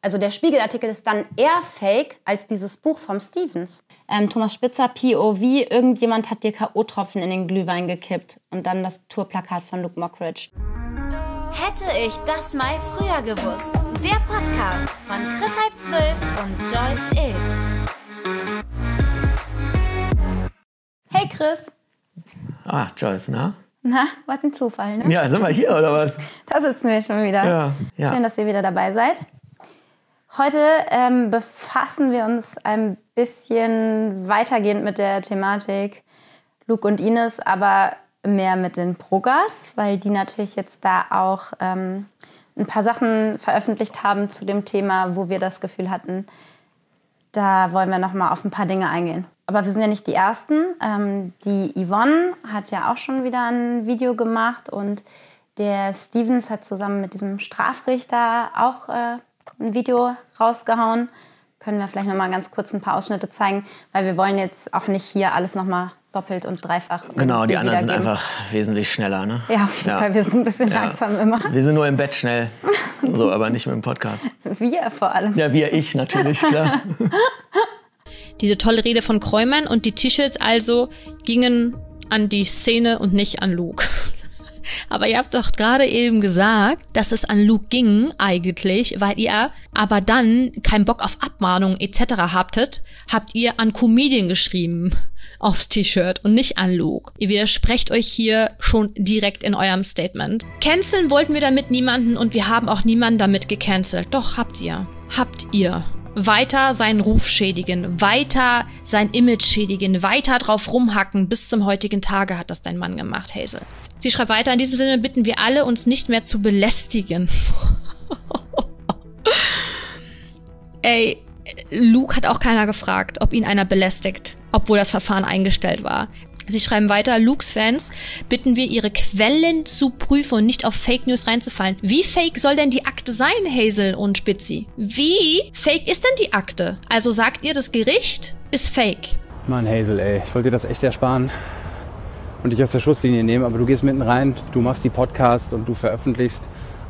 Also der Spiegelartikel ist dann eher fake als dieses Buch vom Stevens. Ähm, Thomas Spitzer, POV, irgendjemand hat dir K.O.-Tropfen in den Glühwein gekippt. Und dann das Tourplakat von Luke Mockridge. Hätte ich das mal früher gewusst. Der Podcast von Chris Halb 12 und Joyce Ill. E. Hey Chris. Ah, Joyce, na? Na, was ein Zufall, ne? Ja, sind wir hier oder was? Da sitzen wir schon wieder. Ja, ja. Schön, dass ihr wieder dabei seid. Heute ähm, befassen wir uns ein bisschen weitergehend mit der Thematik Luke und Ines, aber mehr mit den Progas, weil die natürlich jetzt da auch ähm, ein paar Sachen veröffentlicht haben zu dem Thema, wo wir das Gefühl hatten, da wollen wir noch mal auf ein paar Dinge eingehen. Aber wir sind ja nicht die Ersten. Ähm, die Yvonne hat ja auch schon wieder ein Video gemacht und der Stevens hat zusammen mit diesem Strafrichter auch äh, ein Video rausgehauen. Können wir vielleicht noch mal ganz kurz ein paar Ausschnitte zeigen, weil wir wollen jetzt auch nicht hier alles noch mal doppelt und dreifach. Genau, die anderen sind einfach wesentlich schneller. Ne? Ja, auf jeden ja. Fall. Wir sind ein bisschen ja. langsam immer. Wir sind nur im Bett schnell. so, aber nicht mit dem Podcast. Wir vor allem. Ja, wir, ich natürlich, klar. Diese tolle Rede von Kräumann und die T-Shirts also gingen an die Szene und nicht an Luke. Aber ihr habt doch gerade eben gesagt, dass es an Luke ging eigentlich, weil ihr aber dann keinen Bock auf Abmahnungen etc. habtet, habt ihr an Comedian geschrieben aufs T-Shirt und nicht an Luke. Ihr widersprecht euch hier schon direkt in eurem Statement. Canceln wollten wir damit niemanden und wir haben auch niemanden damit gecancelt. Doch habt ihr. Habt ihr weiter seinen Ruf schädigen, weiter sein Image schädigen, weiter drauf rumhacken. Bis zum heutigen Tage hat das dein Mann gemacht, Hazel. Sie schreibt weiter, in diesem Sinne bitten wir alle, uns nicht mehr zu belästigen. Ey, Luke hat auch keiner gefragt, ob ihn einer belästigt, obwohl das Verfahren eingestellt war. Sie schreiben weiter, Lukes Fans bitten wir, ihre Quellen zu prüfen und nicht auf Fake News reinzufallen. Wie fake soll denn die Akte sein, Hazel und Spitzi? Wie fake ist denn die Akte? Also sagt ihr, das Gericht ist fake? Mann, Hazel, ey, ich wollte dir das echt ersparen und dich aus der Schusslinie nehmen, aber du gehst mitten rein, du machst die Podcasts und du veröffentlichst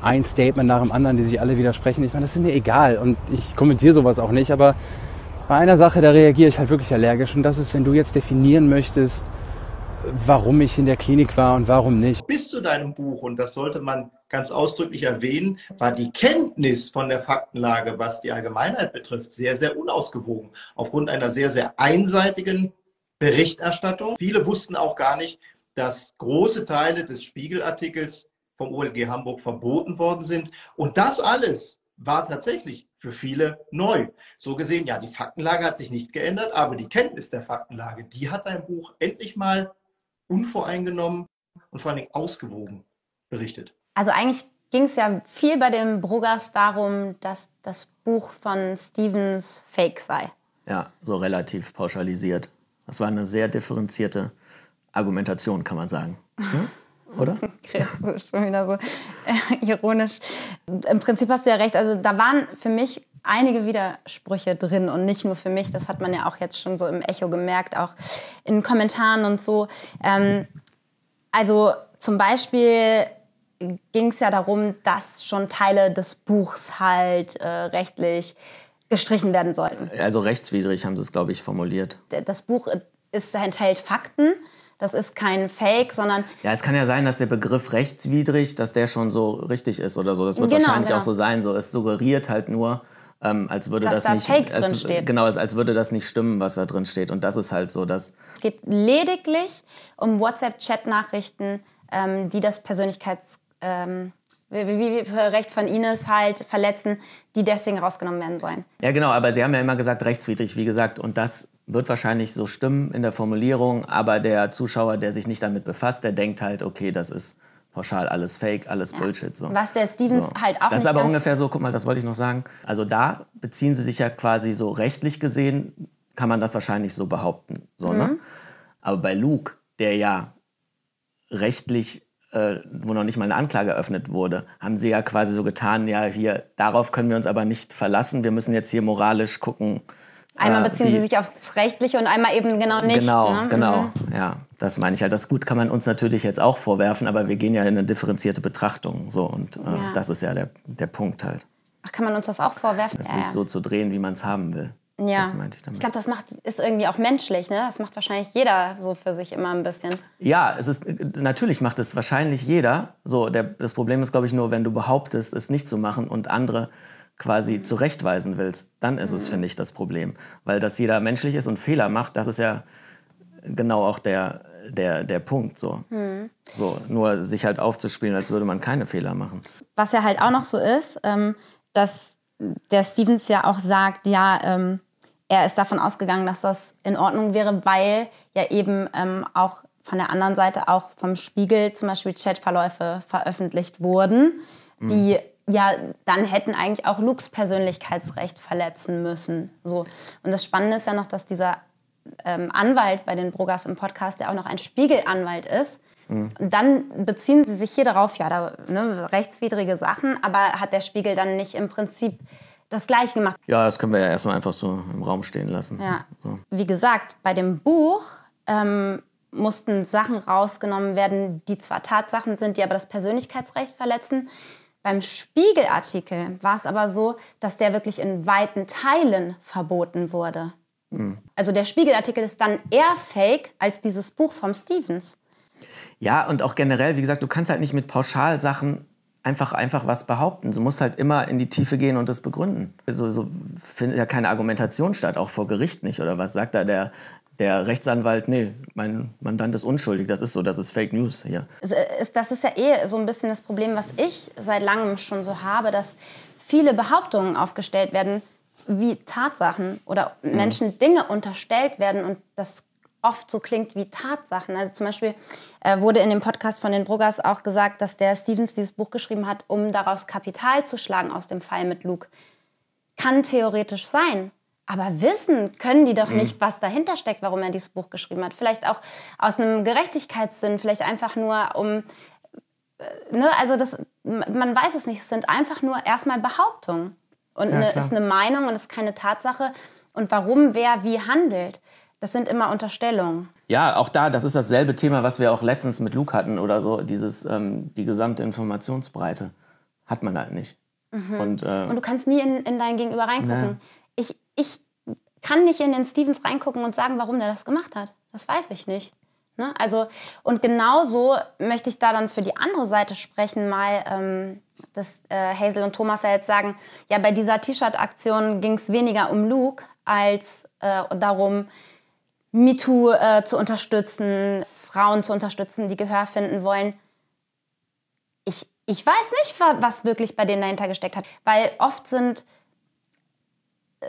ein Statement nach dem anderen, die sich alle widersprechen. Ich meine, das ist mir egal und ich kommentiere sowas auch nicht, aber bei einer Sache, da reagiere ich halt wirklich allergisch und das ist, wenn du jetzt definieren möchtest, warum ich in der Klinik war und warum nicht. Bis zu deinem Buch, und das sollte man ganz ausdrücklich erwähnen, war die Kenntnis von der Faktenlage, was die Allgemeinheit betrifft, sehr, sehr unausgewogen. Aufgrund einer sehr, sehr einseitigen Berichterstattung. Viele wussten auch gar nicht, dass große Teile des Spiegelartikels vom OLG Hamburg verboten worden sind. Und das alles war tatsächlich für viele neu. So gesehen, ja, die Faktenlage hat sich nicht geändert, aber die Kenntnis der Faktenlage, die hat dein Buch endlich mal unvoreingenommen und vor allen Dingen ausgewogen berichtet. Also eigentlich ging es ja viel bei dem Bruggers darum, dass das Buch von Stevens fake sei. Ja, so relativ pauschalisiert. Das war eine sehr differenzierte Argumentation, kann man sagen. Hm? oder? Chris, schon wieder so äh, ironisch. Im Prinzip hast du ja recht. Also da waren für mich einige Widersprüche drin und nicht nur für mich. Das hat man ja auch jetzt schon so im Echo gemerkt, auch in Kommentaren und so. Ähm, also zum Beispiel ging es ja darum, dass schon Teile des Buchs halt äh, rechtlich gestrichen werden sollten. Also rechtswidrig haben sie es, glaube ich, formuliert. Das Buch ist, enthält Fakten. Das ist kein Fake, sondern. Ja, es kann ja sein, dass der Begriff rechtswidrig, dass der schon so richtig ist oder so. Das wird genau, wahrscheinlich genau. auch so sein. So, es suggeriert halt nur, ähm, als würde dass das da nicht. Fake als, Genau, als, als würde das nicht stimmen, was da drin steht. Und das ist halt so, dass. Es geht lediglich um WhatsApp-Chat-Nachrichten, ähm, die das Persönlichkeits. Ähm, wie wir äh, Recht von Ines halt verletzen, die deswegen rausgenommen werden sollen. Ja, genau, aber Sie haben ja immer gesagt, rechtswidrig, wie gesagt, und das wird wahrscheinlich so stimmen in der Formulierung, aber der Zuschauer, der sich nicht damit befasst, der denkt halt, okay, das ist pauschal alles Fake, alles ja. Bullshit. So. Was der Stevens so. halt auch Das ist aber ungefähr so, guck mal, das wollte ich noch sagen. Also da beziehen sie sich ja quasi so rechtlich gesehen, kann man das wahrscheinlich so behaupten. So, ne? mhm. ne? Aber bei Luke, der ja rechtlich äh, wo noch nicht mal eine Anklage eröffnet wurde, haben sie ja quasi so getan, ja, hier, darauf können wir uns aber nicht verlassen, wir müssen jetzt hier moralisch gucken. Einmal äh, beziehen äh, sie sich aufs Rechtliche und einmal eben genau nicht. Genau, ne? Mhm. genau, mhm. ja, das meine ich halt. Das Gut kann man uns natürlich jetzt auch vorwerfen, aber wir gehen ja in eine differenzierte Betrachtung, so, und äh, ja. das ist ja der, der Punkt halt. Ach, kann man uns das auch vorwerfen? Das sich so zu drehen, wie man es haben will. Ja. Das meinte ich damit. Ich glaube, das macht, ist irgendwie auch menschlich. Ne? Das macht wahrscheinlich jeder so für sich immer ein bisschen. Ja, es ist, natürlich macht es wahrscheinlich jeder. So, der, das Problem ist, glaube ich, nur, wenn du behauptest, es nicht zu machen und andere quasi zurechtweisen willst, dann ist mhm. es, finde ich, das Problem. Weil dass jeder menschlich ist und Fehler macht, das ist ja genau auch der, der, der Punkt. So. Mhm. so, nur sich halt aufzuspielen, als würde man keine Fehler machen. Was ja halt auch noch so ist, ähm, dass der Stevens ja auch sagt, ja, ähm, er ist davon ausgegangen, dass das in Ordnung wäre, weil ja eben ähm, auch von der anderen Seite auch vom Spiegel zum Beispiel Chatverläufe veröffentlicht wurden, mhm. die ja dann hätten eigentlich auch Lukes Persönlichkeitsrecht verletzen müssen. So. Und das Spannende ist ja noch, dass dieser ähm, Anwalt bei den Brogas im Podcast, der auch noch ein Spiegelanwalt ist, mhm. dann beziehen sie sich hier darauf, ja, da, ne, rechtswidrige Sachen, aber hat der Spiegel dann nicht im Prinzip das gleiche gemacht. Ja, das können wir ja erstmal einfach so im Raum stehen lassen. Ja. So. Wie gesagt, bei dem Buch ähm, mussten Sachen rausgenommen werden, die zwar Tatsachen sind, die aber das Persönlichkeitsrecht verletzen. Beim Spiegelartikel war es aber so, dass der wirklich in weiten Teilen verboten wurde. Hm. Also der Spiegelartikel ist dann eher fake als dieses Buch vom Stevens. Ja, und auch generell, wie gesagt, du kannst halt nicht mit Pauschalsachen einfach, einfach was behaupten. Du musst halt immer in die Tiefe gehen und das begründen. Also, so findet ja keine Argumentation statt, auch vor Gericht nicht. Oder was sagt da der, der Rechtsanwalt? Nee, mein Mandant ist unschuldig. Das ist so, das ist Fake News hier. Das ist ja eh so ein bisschen das Problem, was ich seit langem schon so habe, dass viele Behauptungen aufgestellt werden, wie Tatsachen oder mhm. Menschen Dinge unterstellt werden und das oft so klingt wie Tatsachen. Also zum Beispiel äh, wurde in dem Podcast von den Bruggers auch gesagt, dass der Stevens dieses Buch geschrieben hat, um daraus Kapital zu schlagen aus dem Fall mit Luke. Kann theoretisch sein. Aber wissen können die doch mhm. nicht, was dahinter steckt, warum er dieses Buch geschrieben hat. Vielleicht auch aus einem Gerechtigkeitssinn, vielleicht einfach nur um äh, Ne, also das, man weiß es nicht. Es sind einfach nur erstmal Behauptungen. Und ja, ne, ist eine Meinung und es ist keine Tatsache. Und warum wer wie handelt. Das sind immer Unterstellungen. Ja, auch da, das ist dasselbe Thema, was wir auch letztens mit Luke hatten oder so, dieses, ähm, die gesamte Informationsbreite hat man halt nicht. Mhm. Und, äh, und, du kannst nie in, in dein Gegenüber reingucken. Ich, ich kann nicht in den Stevens reingucken und sagen, warum der das gemacht hat. Das weiß ich nicht. Ne? Also, und genauso möchte ich da dann für die andere Seite sprechen, mal, ähm, dass äh, Hazel und Thomas ja jetzt sagen, ja, bei dieser T-Shirt-Aktion ging es weniger um Luke als äh, darum, MeToo äh, zu unterstützen, Frauen zu unterstützen, die Gehör finden wollen. Ich, ich weiß nicht, was wirklich bei denen dahinter gesteckt hat, weil oft sind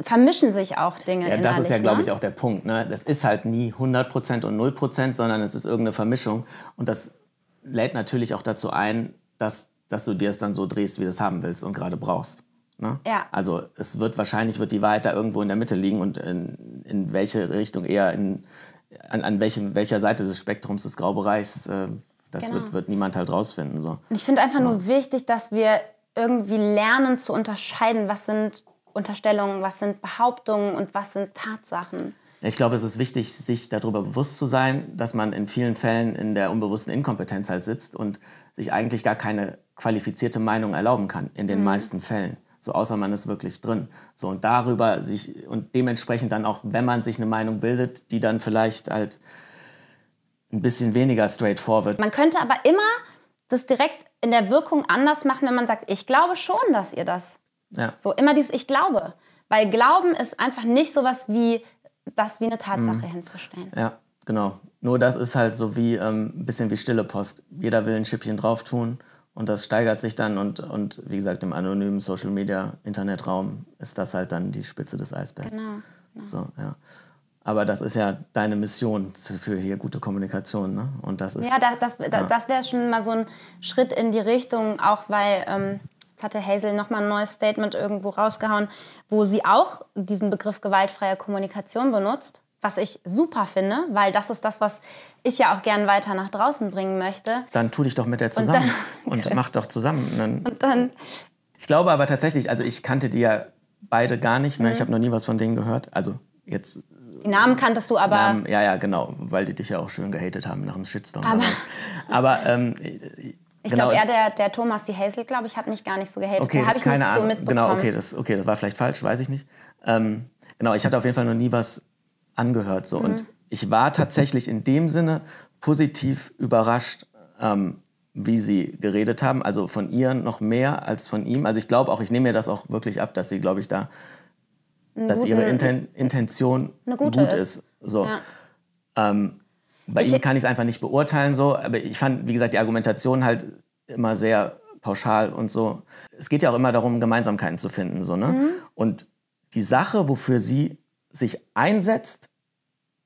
vermischen sich auch Dinge. Ja, das ist ja, ne? glaube ich, auch der Punkt. Ne? Das ist halt nie 100% und 0%, sondern es ist irgendeine Vermischung. Und das lädt natürlich auch dazu ein, dass, dass du dir es dann so drehst, wie du es haben willst und gerade brauchst. Ne? Ja. Also es wird wahrscheinlich, wird die Wahrheit da irgendwo in der Mitte liegen und in, in welche Richtung eher, in, an, an welchen, welcher Seite des Spektrums des Graubereichs, äh, das genau. wird, wird niemand halt rausfinden. So. Und ich finde einfach ja. nur wichtig, dass wir irgendwie lernen zu unterscheiden, was sind Unterstellungen, was sind Behauptungen und was sind Tatsachen. Ich glaube, es ist wichtig, sich darüber bewusst zu sein, dass man in vielen Fällen in der unbewussten Inkompetenz halt sitzt und sich eigentlich gar keine qualifizierte Meinung erlauben kann, in den mhm. meisten Fällen so außer man ist wirklich drin. So und darüber sich und dementsprechend dann auch, wenn man sich eine Meinung bildet, die dann vielleicht halt ein bisschen weniger straightforward. Man könnte aber immer das direkt in der Wirkung anders machen, wenn man sagt, ich glaube schon, dass ihr das. Ja. So immer dieses Ich glaube. Weil Glauben ist einfach nicht so was wie das wie eine Tatsache mhm. hinzustellen. Ja, genau. Nur das ist halt so wie ähm, ein bisschen wie stille Post. Jeder will ein Schippchen drauf tun und das steigert sich dann und, und wie gesagt, im anonymen Social Media Internetraum ist das halt dann die Spitze des Eisbergs. Genau. genau. So, ja. Aber das ist ja deine Mission für hier gute Kommunikation. Ne? Und das ist, ja, das, das, ja. das wäre schon mal so ein Schritt in die Richtung, auch weil ähm, jetzt hatte Hazel nochmal ein neues Statement irgendwo rausgehauen, wo sie auch diesen Begriff gewaltfreie Kommunikation benutzt was ich super finde, weil das ist das, was ich ja auch gern weiter nach draußen bringen möchte. Dann tu dich doch mit der zusammen und, dann, und mach doch zusammen. Einen, und dann, ich glaube aber tatsächlich, also ich kannte die ja beide gar nicht. Ne? Ich mhm. habe noch nie was von denen gehört. Also jetzt. Die Namen kanntest du aber. Namen, ja, ja, genau, weil die dich ja auch schön gehatet haben nach dem Shitstorm aber, damals. Aber ähm, ich genau. glaube, er, der, der Thomas, die Hazel, glaube ich, hat mich gar nicht so gehatet. Okay, da habe ich keine nichts Ahnung. so genau, mitbekommen. Genau, okay das, okay, das war vielleicht falsch, weiß ich nicht. Ähm, genau, ich hatte auf jeden Fall noch nie was angehört. So. Mhm. Und ich war tatsächlich in dem Sinne positiv überrascht, ähm, wie sie geredet haben. Also von ihr noch mehr als von ihm. Also ich glaube auch, ich nehme mir das auch wirklich ab, dass sie, glaube ich, da, eine dass gute, ihre Inten Intention gut ist. ist. So. Ja. Ähm, bei ich, ihm kann ich es einfach nicht beurteilen, so. Aber ich fand, wie gesagt, die Argumentation halt immer sehr pauschal und so. Es geht ja auch immer darum, Gemeinsamkeiten zu finden, so, ne? Mhm. Und die Sache, wofür sie sich einsetzt,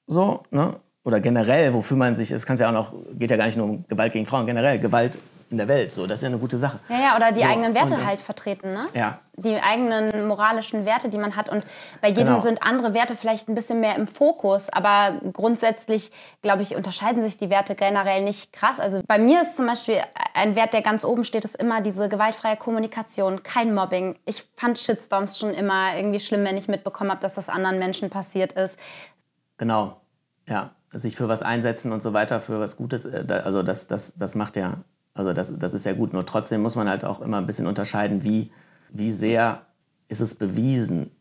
so, ne? oder generell, wofür man sich, es kann ja auch noch, geht ja gar nicht nur um Gewalt gegen Frauen, generell Gewalt in der Welt, so, das ist ja eine gute Sache. Ja, ja, oder die so, eigenen Werte und, halt vertreten, ne? Ja. Die eigenen moralischen Werte, die man hat und bei jedem genau. sind andere Werte vielleicht ein bisschen mehr im Fokus, aber grundsätzlich, glaube ich, unterscheiden sich die Werte generell nicht krass. Also bei mir ist zum Beispiel ein Wert, der ganz oben steht, ist immer diese gewaltfreie Kommunikation, kein Mobbing. Ich fand Shitstorms schon immer irgendwie schlimm, wenn ich mitbekommen habe, dass das anderen Menschen passiert ist. Genau, ja. Sich für was einsetzen und so weiter, für was Gutes, äh, also das, das, das macht ja, also das, das ist ja gut. Nur trotzdem muss man halt auch immer ein bisschen unterscheiden, wie, wie sehr ist es bewiesen.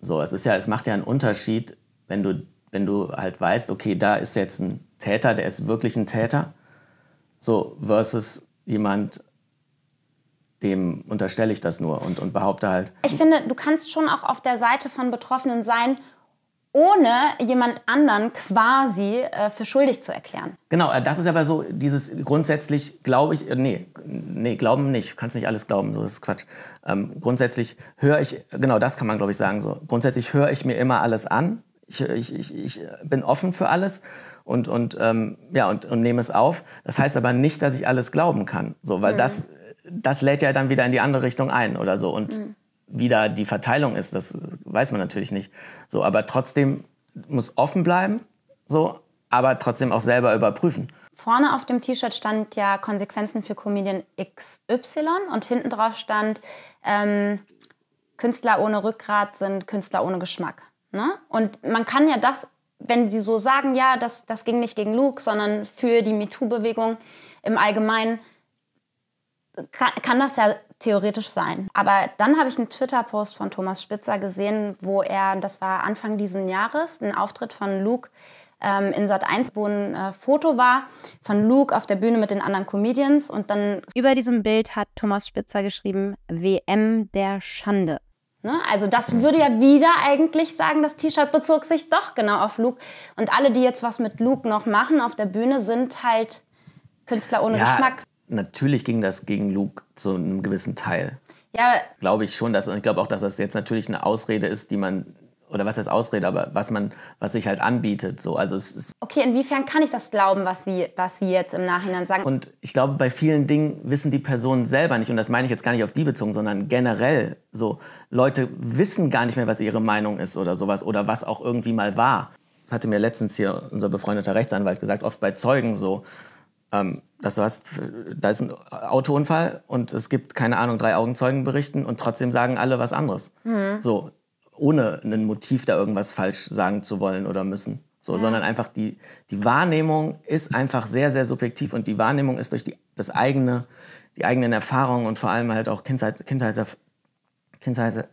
So, es ist ja, es macht ja einen Unterschied, wenn du, wenn du halt weißt, okay, da ist jetzt ein Täter, der ist wirklich ein Täter, so, versus jemand, dem unterstelle ich das nur und, und behaupte halt. Ich finde, du kannst schon auch auf der Seite von Betroffenen sein ohne jemand anderen quasi äh, für schuldig zu erklären. Genau, äh, das ist aber so dieses grundsätzlich glaube ich, äh, nee, nee, glauben nicht, kannst nicht alles glauben, das ist Quatsch. Ähm, grundsätzlich höre ich, genau das kann man glaube ich sagen so, grundsätzlich höre ich mir immer alles an, ich, ich, ich, ich bin offen für alles und, und, ähm, ja, und, und nehme es auf. Das heißt aber nicht, dass ich alles glauben kann, so, weil mhm. das, das lädt ja dann wieder in die andere Richtung ein oder so und mhm wie da die Verteilung ist, das weiß man natürlich nicht. So, aber trotzdem muss offen bleiben, so, aber trotzdem auch selber überprüfen. Vorne auf dem T-Shirt stand ja Konsequenzen für Comedian XY und hinten drauf stand ähm, Künstler ohne Rückgrat sind Künstler ohne Geschmack. Ne? Und man kann ja das, wenn sie so sagen, ja, das, das ging nicht gegen Luke, sondern für die MeToo-Bewegung im Allgemeinen, kann, kann das ja theoretisch sein. Aber dann habe ich einen Twitter-Post von Thomas Spitzer gesehen, wo er, das war Anfang diesen Jahres, einen Auftritt von Luke ähm, in Sat 1, wo ein äh, Foto war von Luke auf der Bühne mit den anderen Comedians und dann. Über diesem Bild hat Thomas Spitzer geschrieben: WM der Schande. Ne? Also das würde ja wieder eigentlich sagen, das T-Shirt bezog sich doch genau auf Luke. Und alle, die jetzt was mit Luke noch machen auf der Bühne, sind halt Künstler ohne ja. Geschmack natürlich ging das gegen Luke zu einem gewissen Teil. Ja. Glaube ich schon, dass, und ich glaube auch, dass das jetzt natürlich eine Ausrede ist, die man, oder was heißt Ausrede, aber was man, was sich halt anbietet. So. Also okay, inwiefern kann ich das glauben, was Sie, was Sie jetzt im Nachhinein sagen? Und ich glaube, bei vielen Dingen wissen die Personen selber nicht, und das meine ich jetzt gar nicht auf die bezogen, sondern generell so, Leute wissen gar nicht mehr, was ihre Meinung ist oder sowas, oder was auch irgendwie mal war. Das hatte mir letztens hier unser befreundeter Rechtsanwalt gesagt, oft bei Zeugen so, ähm, dass du hast, da ist ein Autounfall und es gibt, keine Ahnung, drei Augenzeugenberichten und trotzdem sagen alle was anderes. Mhm. So, ohne ein Motiv da irgendwas falsch sagen zu wollen oder müssen. So, ja. sondern einfach die, die Wahrnehmung ist einfach sehr, sehr subjektiv und die Wahrnehmung ist durch die, das eigene, die eigenen Erfahrungen und vor allem halt auch Kindheit, Kindheit, Kindheit,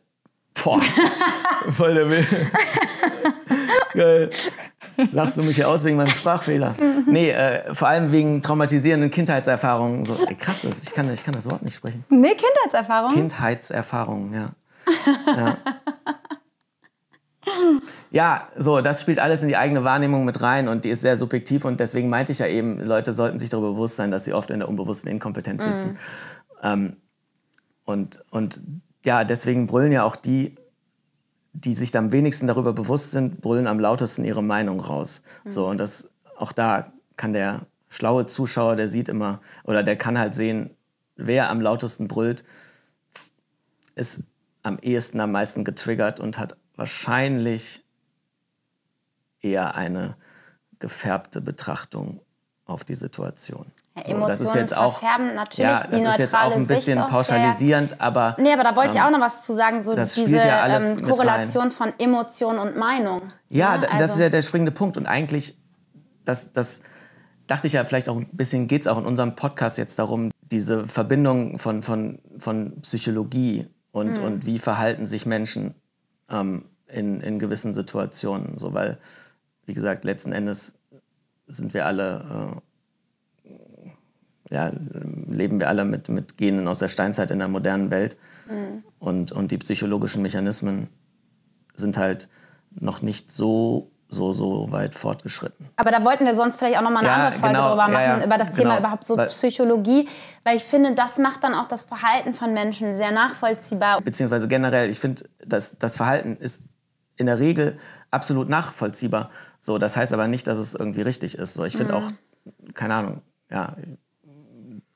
boah, voll der Geil lachst du mich hier aus wegen meinem Sprachfehler? Nee, äh, vor allem wegen traumatisierenden Kindheitserfahrungen. So, ey, krass ist, ich kann, ich kann das Wort nicht sprechen. Nee, Kindheitserfahrungen? Kindheitserfahrungen, ja. ja. Ja, so, das spielt alles in die eigene Wahrnehmung mit rein und die ist sehr subjektiv und deswegen meinte ich ja eben, Leute sollten sich darüber bewusst sein, dass sie oft in der unbewussten Inkompetenz sitzen. Mm. Ähm, und, und ja, deswegen brüllen ja auch die die sich am wenigsten darüber bewusst sind, brüllen am lautesten ihre Meinung raus. So, mhm. und das auch da kann der schlaue Zuschauer, der sieht immer, oder der kann halt sehen, wer am lautesten brüllt, ist am ehesten am meisten getriggert und hat wahrscheinlich eher eine gefärbte Betrachtung auf die Situation. Ja, Emotionen so, das ist jetzt auch, verfärben natürlich ja, das ist jetzt auch ein bisschen pauschalisierend, der, aber... Nee, aber da wollte ähm, ich auch noch was zu sagen, so diese ja ähm, Korrelation von Emotion und Meinung. Ja, ja ne? also. das ist also ja der springende Punkt und eigentlich, das, das dachte ich ja vielleicht auch ein bisschen, geht es auch in unserem Podcast jetzt darum, diese Verbindung von, von, von Psychologie und, mhm. und wie verhalten sich Menschen ähm, in, in gewissen Situationen, so weil, wie gesagt, letzten Endes sind wir alle... Äh, ja, leben wir alle mit, mit Genen aus der Steinzeit in der modernen Welt. Mhm. Und, und die psychologischen Mechanismen sind halt noch nicht so so, so weit fortgeschritten. Aber da wollten wir sonst vielleicht auch noch mal eine ja, andere Folge genau, drüber machen, ja, ja, über das genau, Thema überhaupt so weil, Psychologie, weil ich finde, das macht dann auch das Verhalten von Menschen sehr nachvollziehbar. Beziehungsweise generell, ich finde, das, das Verhalten ist in der Regel absolut nachvollziehbar. So, das heißt aber nicht, dass es irgendwie richtig ist. So, ich finde mhm. auch, keine Ahnung, ja,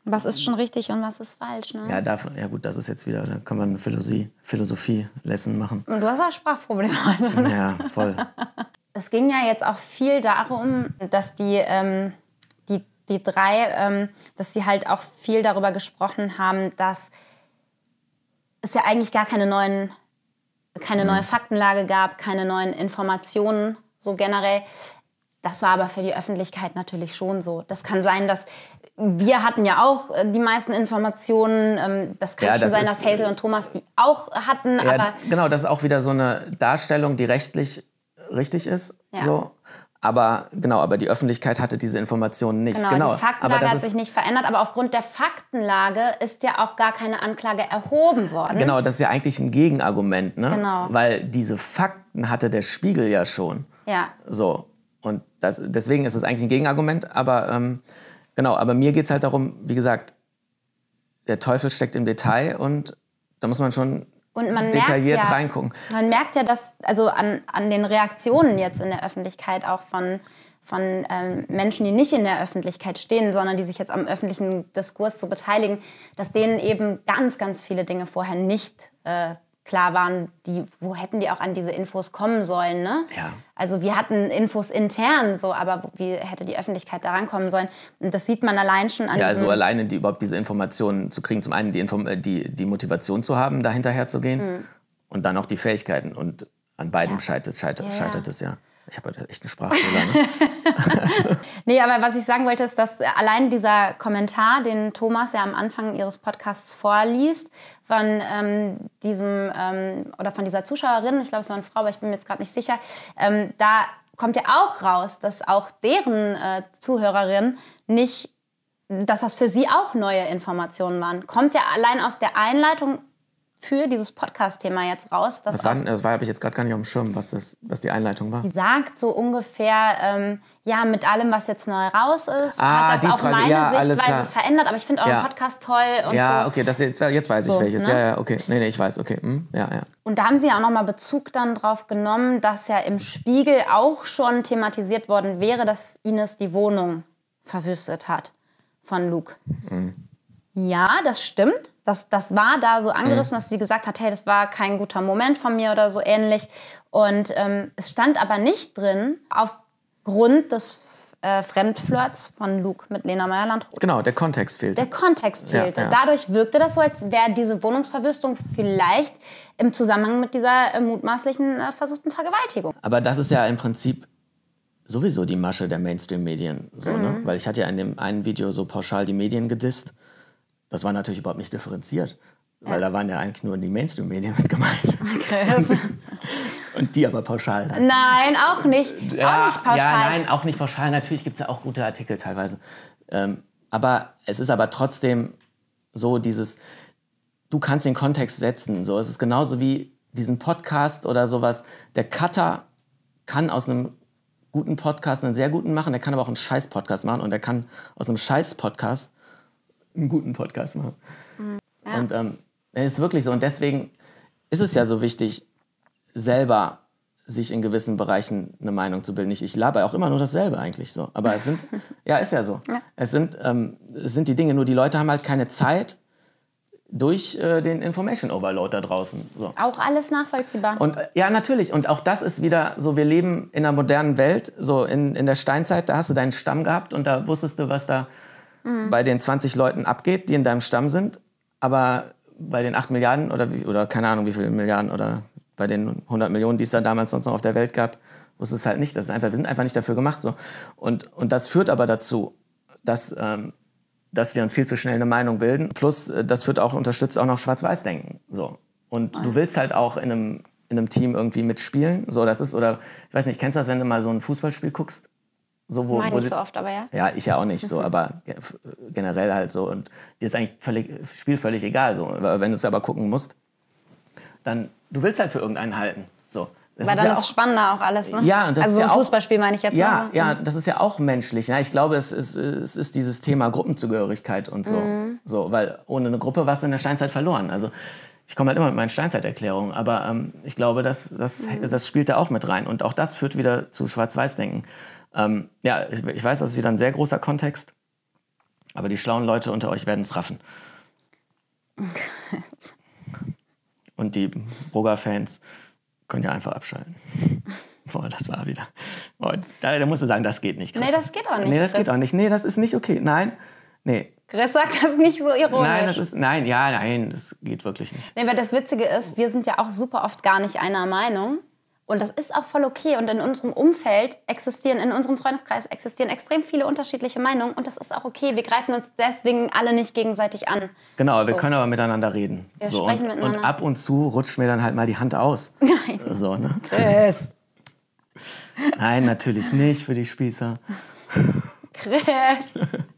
was ist ähm, schon richtig und was ist falsch? Ne? Ja, davon, ja gut, das ist jetzt wieder, da kann man eine Philosophie, Philosophie lesson machen. Und du hast auch Sprachprobleme heute. Ne? Ja, voll. es ging ja jetzt auch viel darum, dass die, ähm, die, die drei, ähm, dass sie halt auch viel darüber gesprochen haben, dass es ja eigentlich gar keine neuen, keine mhm. neue Faktenlage gab, keine neuen Informationen so generell. Das war aber für die Öffentlichkeit natürlich schon so. Das kann sein, dass wir hatten ja auch äh, die meisten Informationen. Ähm, das kann ja, schon das sein, dass Hazel und Thomas die auch hatten. Ja, genau, das ist auch wieder so eine Darstellung, die rechtlich richtig ist. Ja. So. Aber genau, aber die Öffentlichkeit hatte diese Informationen nicht. Genau, genau. die Faktenlage hat sich nicht verändert, aber aufgrund der Faktenlage ist ja auch gar keine Anklage erhoben worden. Genau, das ist ja eigentlich ein Gegenargument, ne? Genau. Weil diese Fakten hatte der Spiegel ja schon. Ja. So. Und das, deswegen ist es eigentlich ein Gegenargument, aber ähm, Genau, aber mir geht es halt darum, wie gesagt, der Teufel steckt im Detail und da muss man schon und man detailliert ja, reingucken. Man merkt ja, dass also an, an den Reaktionen jetzt in der Öffentlichkeit auch von, von ähm, Menschen, die nicht in der Öffentlichkeit stehen, sondern die sich jetzt am öffentlichen Diskurs so beteiligen, dass denen eben ganz, ganz viele Dinge vorher nicht äh, klar waren, die, wo hätten die auch an diese Infos kommen sollen, ne? Ja. Also wir hatten Infos intern, so, aber wie hätte die Öffentlichkeit daran kommen sollen? Und das sieht man allein schon an. Ja, also alleine die, überhaupt diese Informationen zu kriegen, zum einen die, Inform äh, die, die Motivation zu haben, dahinterher zu gehen mhm. und dann auch die Fähigkeiten. Und an beidem ja. scheitert, scheitert, ja, scheitert es ja. Ich habe echt eine Sprachfehler. Ne? nee, aber was ich sagen wollte, ist, dass allein dieser Kommentar, den Thomas ja am Anfang ihres Podcasts vorliest, von ähm, diesem ähm, oder von dieser Zuschauerin, ich glaube, es war eine Frau, aber ich bin mir jetzt gerade nicht sicher, ähm, da kommt ja auch raus, dass auch deren äh, Zuhörerin nicht, dass das für sie auch neue Informationen waren. Kommt ja allein aus der Einleitung für dieses Podcast-Thema jetzt raus. Das, war, das war habe ich jetzt gerade gar nicht auf dem Schirm, was, das, was die Einleitung war. Die sagt so ungefähr, ähm, ja, mit allem, was jetzt neu raus ist, ah, hat das auch Frage. meine ja, Sichtweise verändert. Aber ich finde euren ja. Podcast toll. Und ja, so. okay, das jetzt, jetzt weiß so, ich welches. Ne? Ja, ja, okay. Nee, nee, ich weiß, okay. Hm, ja, ja. Und da haben sie ja auch nochmal Bezug dann drauf genommen, dass ja im Spiegel auch schon thematisiert worden wäre, dass Ines die Wohnung verwüstet hat von Luke. Mhm. Ja, das stimmt das, das war da so angerissen, mhm. dass sie gesagt hat, hey, das war kein guter Moment von mir oder so ähnlich. Und ähm, es stand aber nicht drin, aufgrund des äh, Fremdflirts von Luke mit Lena Meyerland. landrut Genau, der Kontext fehlte. Der Kontext fehlte. Ja, ja. Dadurch wirkte das so, als wäre diese Wohnungsverwüstung vielleicht im Zusammenhang mit dieser äh, mutmaßlichen äh, versuchten Vergewaltigung. Aber das ist ja im Prinzip sowieso die Masche der Mainstream-Medien. So, ne? mhm. ne? Weil ich hatte ja in dem einen Video so pauschal die Medien gedisst. Das war natürlich überhaupt nicht differenziert, weil da waren ja eigentlich nur die Mainstream-Medien mit gemeint. Ah, krass. Und die aber pauschal. Dann. Nein, auch nicht. Ja, auch nicht pauschal. Ja, nein, auch nicht pauschal. Natürlich gibt es ja auch gute Artikel teilweise. Ähm, aber es ist aber trotzdem so dieses, du kannst den Kontext setzen. So, es ist genauso wie diesen Podcast oder sowas. Der Cutter kann aus einem guten Podcast einen sehr guten machen, der kann aber auch einen Scheiß-Podcast machen und der kann aus einem Scheiß-Podcast einen guten Podcast machen. Mhm. Ja. Und ähm, es ist wirklich so. Und deswegen ist es ja so wichtig, selber sich in gewissen Bereichen eine Meinung zu bilden. Ich, ich laber auch immer nur dasselbe eigentlich so. Aber es sind, ja, ist ja so. Ja. Es, sind, ähm, es sind die Dinge, nur die Leute haben halt keine Zeit durch äh, den Information Overload da draußen. So. Auch alles nachvollziehbar. Und äh, ja, natürlich. Und auch das ist wieder so, wir leben in einer modernen Welt, so in, in der Steinzeit, da hast du deinen Stamm gehabt und da wusstest du, was da mhm. bei den 20 Leuten abgeht, die in deinem Stamm sind, aber bei den 8 Milliarden oder, wie, oder keine Ahnung wie viele Milliarden oder bei den 100 Millionen, die es da damals sonst noch auf der Welt gab, wusste es halt nicht. Das ist einfach, wir sind einfach nicht dafür gemacht. So. Und, und das führt aber dazu, dass, ähm, dass wir uns viel zu schnell eine Meinung bilden. Plus, äh, das führt auch, unterstützt auch noch Schwarz-Weiß-Denken. So. Und du willst halt auch in einem, in einem Team irgendwie mitspielen. So, das ist, oder ich weiß nicht, kennst du das, wenn du mal so ein Fußballspiel guckst? So, wo, Meine wo ich so oft, aber ja. Ja, ich ja auch nicht so, aber generell halt so. Und dir ist eigentlich völlig, Spiel völlig egal. So. wenn du es aber gucken musst, dann, du willst halt für irgendeinen halten. So. Das Weil dann ja ist auch, spannender auch alles, ne? Ja, und das also ist ja auch, Fußballspiel meine ich jetzt. Ja, mal. Ne? ja, das ist ja auch menschlich. Ne? Ich glaube, es ist, es ist dieses Thema Gruppenzugehörigkeit und so. Mhm. so. Weil ohne eine Gruppe warst du in der Steinzeit verloren. Also ich komme halt immer mit meinen Steinzeiterklärungen, aber ähm, ich glaube, das, das, mhm. das spielt da auch mit rein. Und auch das führt wieder zu Schwarz-Weiß-Denken. Ähm, ja, ich, weiß, das ist wieder ein sehr großer Kontext, aber die schlauen Leute unter euch werden es raffen. Und die Brugger-Fans können ja einfach abschalten. Boah, das war wieder. Boah, da, da musst du sagen, das geht nicht. Chris. Nee, das geht auch nicht. Nee, das Chris. geht auch nicht. Nee, das ist nicht okay. Nein, nee. Chris sagt das nicht so ironisch. Nein, das ist, nein, ja, nein, das geht wirklich nicht. Nee, weil das Witzige ist, wir sind ja auch super oft gar nicht einer Meinung. Und das ist auch voll okay. Und in unserem Umfeld existieren, in unserem Freundeskreis existieren extrem viele unterschiedliche Meinungen. Und das ist auch okay. Wir greifen uns deswegen alle nicht gegenseitig an. Genau, so. wir können aber miteinander reden. Wir so, sprechen und, miteinander. Und ab und zu rutscht mir dann halt mal die Hand aus. Nein. So, ne? Chris. Nein, natürlich nicht für die Spießer. Chris.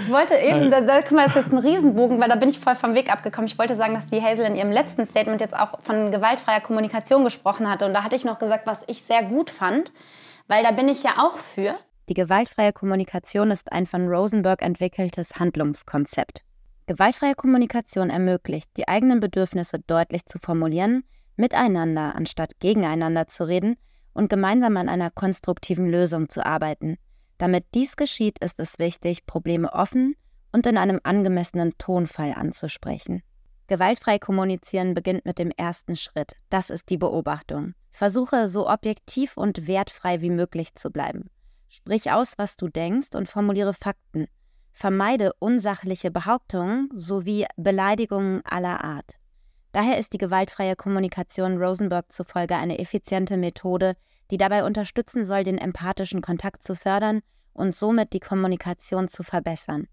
Ich wollte eben, äh. da, da guck mal, ist jetzt ein Riesenbogen, weil da bin ich voll vom Weg abgekommen. Ich wollte sagen, dass die Hazel in ihrem letzten Statement jetzt auch von gewaltfreier Kommunikation gesprochen hatte. Und da hatte ich noch gesagt, was ich sehr gut fand, weil da bin ich ja auch für. Die gewaltfreie Kommunikation ist ein von Rosenberg entwickeltes Handlungskonzept. Gewaltfreie Kommunikation ermöglicht, die eigenen Bedürfnisse deutlich zu formulieren, miteinander anstatt gegeneinander zu reden und gemeinsam an einer konstruktiven Lösung zu arbeiten – damit dies geschieht, ist es wichtig, Probleme offen und in einem angemessenen Tonfall anzusprechen. Gewaltfrei kommunizieren beginnt mit dem ersten Schritt. Das ist die Beobachtung. Versuche so objektiv und wertfrei wie möglich zu bleiben. Sprich aus, was du denkst und formuliere Fakten. Vermeide unsachliche Behauptungen sowie Beleidigungen aller Art. Daher ist die gewaltfreie Kommunikation Rosenberg zufolge eine effiziente Methode, die dabei unterstützen soll, den empathischen Kontakt zu fördern und somit die Kommunikation zu verbessern.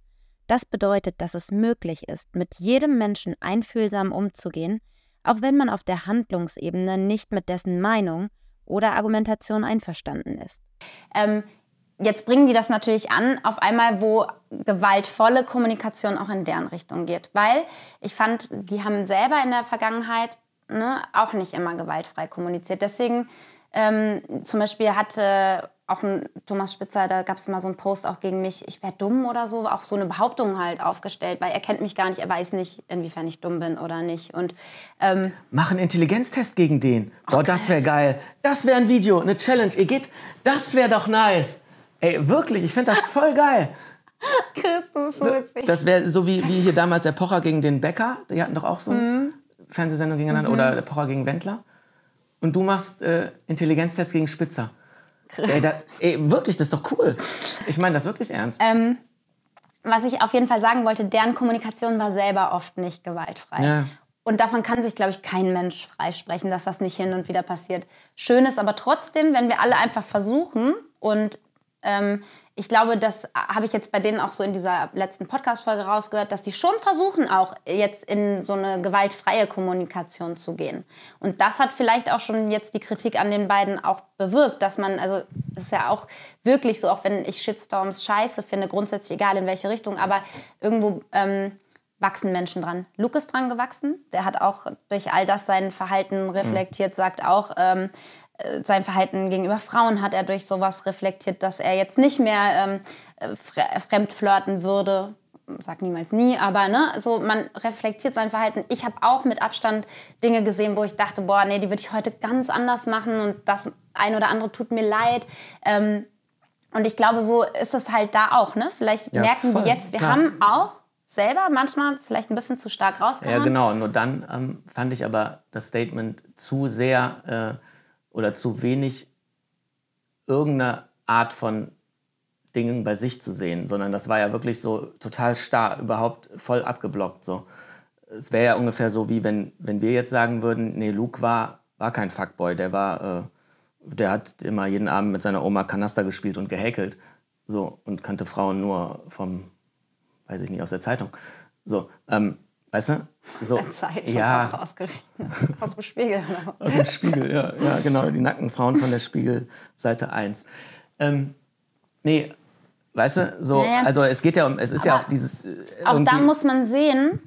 Das bedeutet, dass es möglich ist, mit jedem Menschen einfühlsam umzugehen, auch wenn man auf der Handlungsebene nicht mit dessen Meinung oder Argumentation einverstanden ist. Ähm, jetzt bringen die das natürlich an, auf einmal, wo gewaltvolle Kommunikation auch in deren Richtung geht. Weil ich fand, die haben selber in der Vergangenheit ne, auch nicht immer gewaltfrei kommuniziert. Deswegen ähm, zum Beispiel hatte auch ein Thomas Spitzer, da gab es mal so einen Post auch gegen mich, ich wäre dumm oder so, auch so eine Behauptung halt aufgestellt, weil er kennt mich gar nicht, er weiß nicht, inwiefern ich dumm bin oder nicht. Und, ähm, Mach einen Intelligenztest gegen den. Boah, oh, das wäre geil. Das wäre ein Video, eine Challenge. Ihr geht, das wäre doch nice. Ey, wirklich, ich finde das voll geil. Christus, so witzig. Das wäre so wie, wie hier damals der Pocher gegen den Bäcker. Die hatten doch auch so mhm. Fernsehsendung gegeneinander. Mhm. Oder der Pocher gegen Wendler. Und du machst äh, Intelligenztest gegen Spitzer. Chris. Ey, da, ey, wirklich, das ist doch cool. Ich meine das wirklich ernst. Ähm, was ich auf jeden Fall sagen wollte, deren Kommunikation war selber oft nicht gewaltfrei. Ja. Und davon kann sich, glaube ich, kein Mensch freisprechen, dass das nicht hin und wieder passiert. Schön ist aber trotzdem, wenn wir alle einfach versuchen und ähm, ich glaube, das äh, habe ich jetzt bei denen auch so in dieser letzten Podcast-Folge rausgehört, dass die schon versuchen, auch jetzt in so eine gewaltfreie Kommunikation zu gehen. Und das hat vielleicht auch schon jetzt die Kritik an den beiden auch bewirkt, dass man, also es ist ja auch wirklich so, auch wenn ich Shitstorms scheiße finde, grundsätzlich egal in welche Richtung, aber irgendwo ähm, wachsen Menschen dran. Luke ist dran gewachsen, der hat auch durch all das sein Verhalten mhm. reflektiert, sagt auch, ähm, sein Verhalten gegenüber Frauen hat er durch sowas reflektiert, dass er jetzt nicht mehr ähm, äh, fremd flirten würde. Sag niemals nie, aber ne, so man reflektiert sein Verhalten. Ich habe auch mit Abstand Dinge gesehen, wo ich dachte, boah, nee, die würde ich heute ganz anders machen und das ein oder andere tut mir leid. Ähm, und ich glaube, so ist es halt da auch. Ne? Vielleicht ja, merken voll, die jetzt, wir klar. haben auch selber manchmal vielleicht ein bisschen zu stark rausgehauen. Ja, genau. Nur dann ähm, fand ich aber das Statement zu sehr. Äh oder zu wenig irgendeine Art von Dingen bei sich zu sehen, sondern das war ja wirklich so total starr, überhaupt voll abgeblockt. So. Es wäre ja ungefähr so, wie wenn, wenn wir jetzt sagen würden, nee, Luke war, war kein Fuckboy, der war, äh, der hat immer jeden Abend mit seiner Oma Kanaster gespielt und gehäkelt. So, und kannte Frauen nur vom, weiß ich nicht, aus der Zeitung. So, ähm, weißt du? So. Der Zeit ja. Aus dem Spiegel. Aus dem Spiegel, ja, ja, genau. Die nackten Frauen von der Spiegel, Seite 1. Ähm, nee, weißt du, so, naja. also es geht ja um, es ist Aber ja auch dieses. Äh, auch da muss man sehen,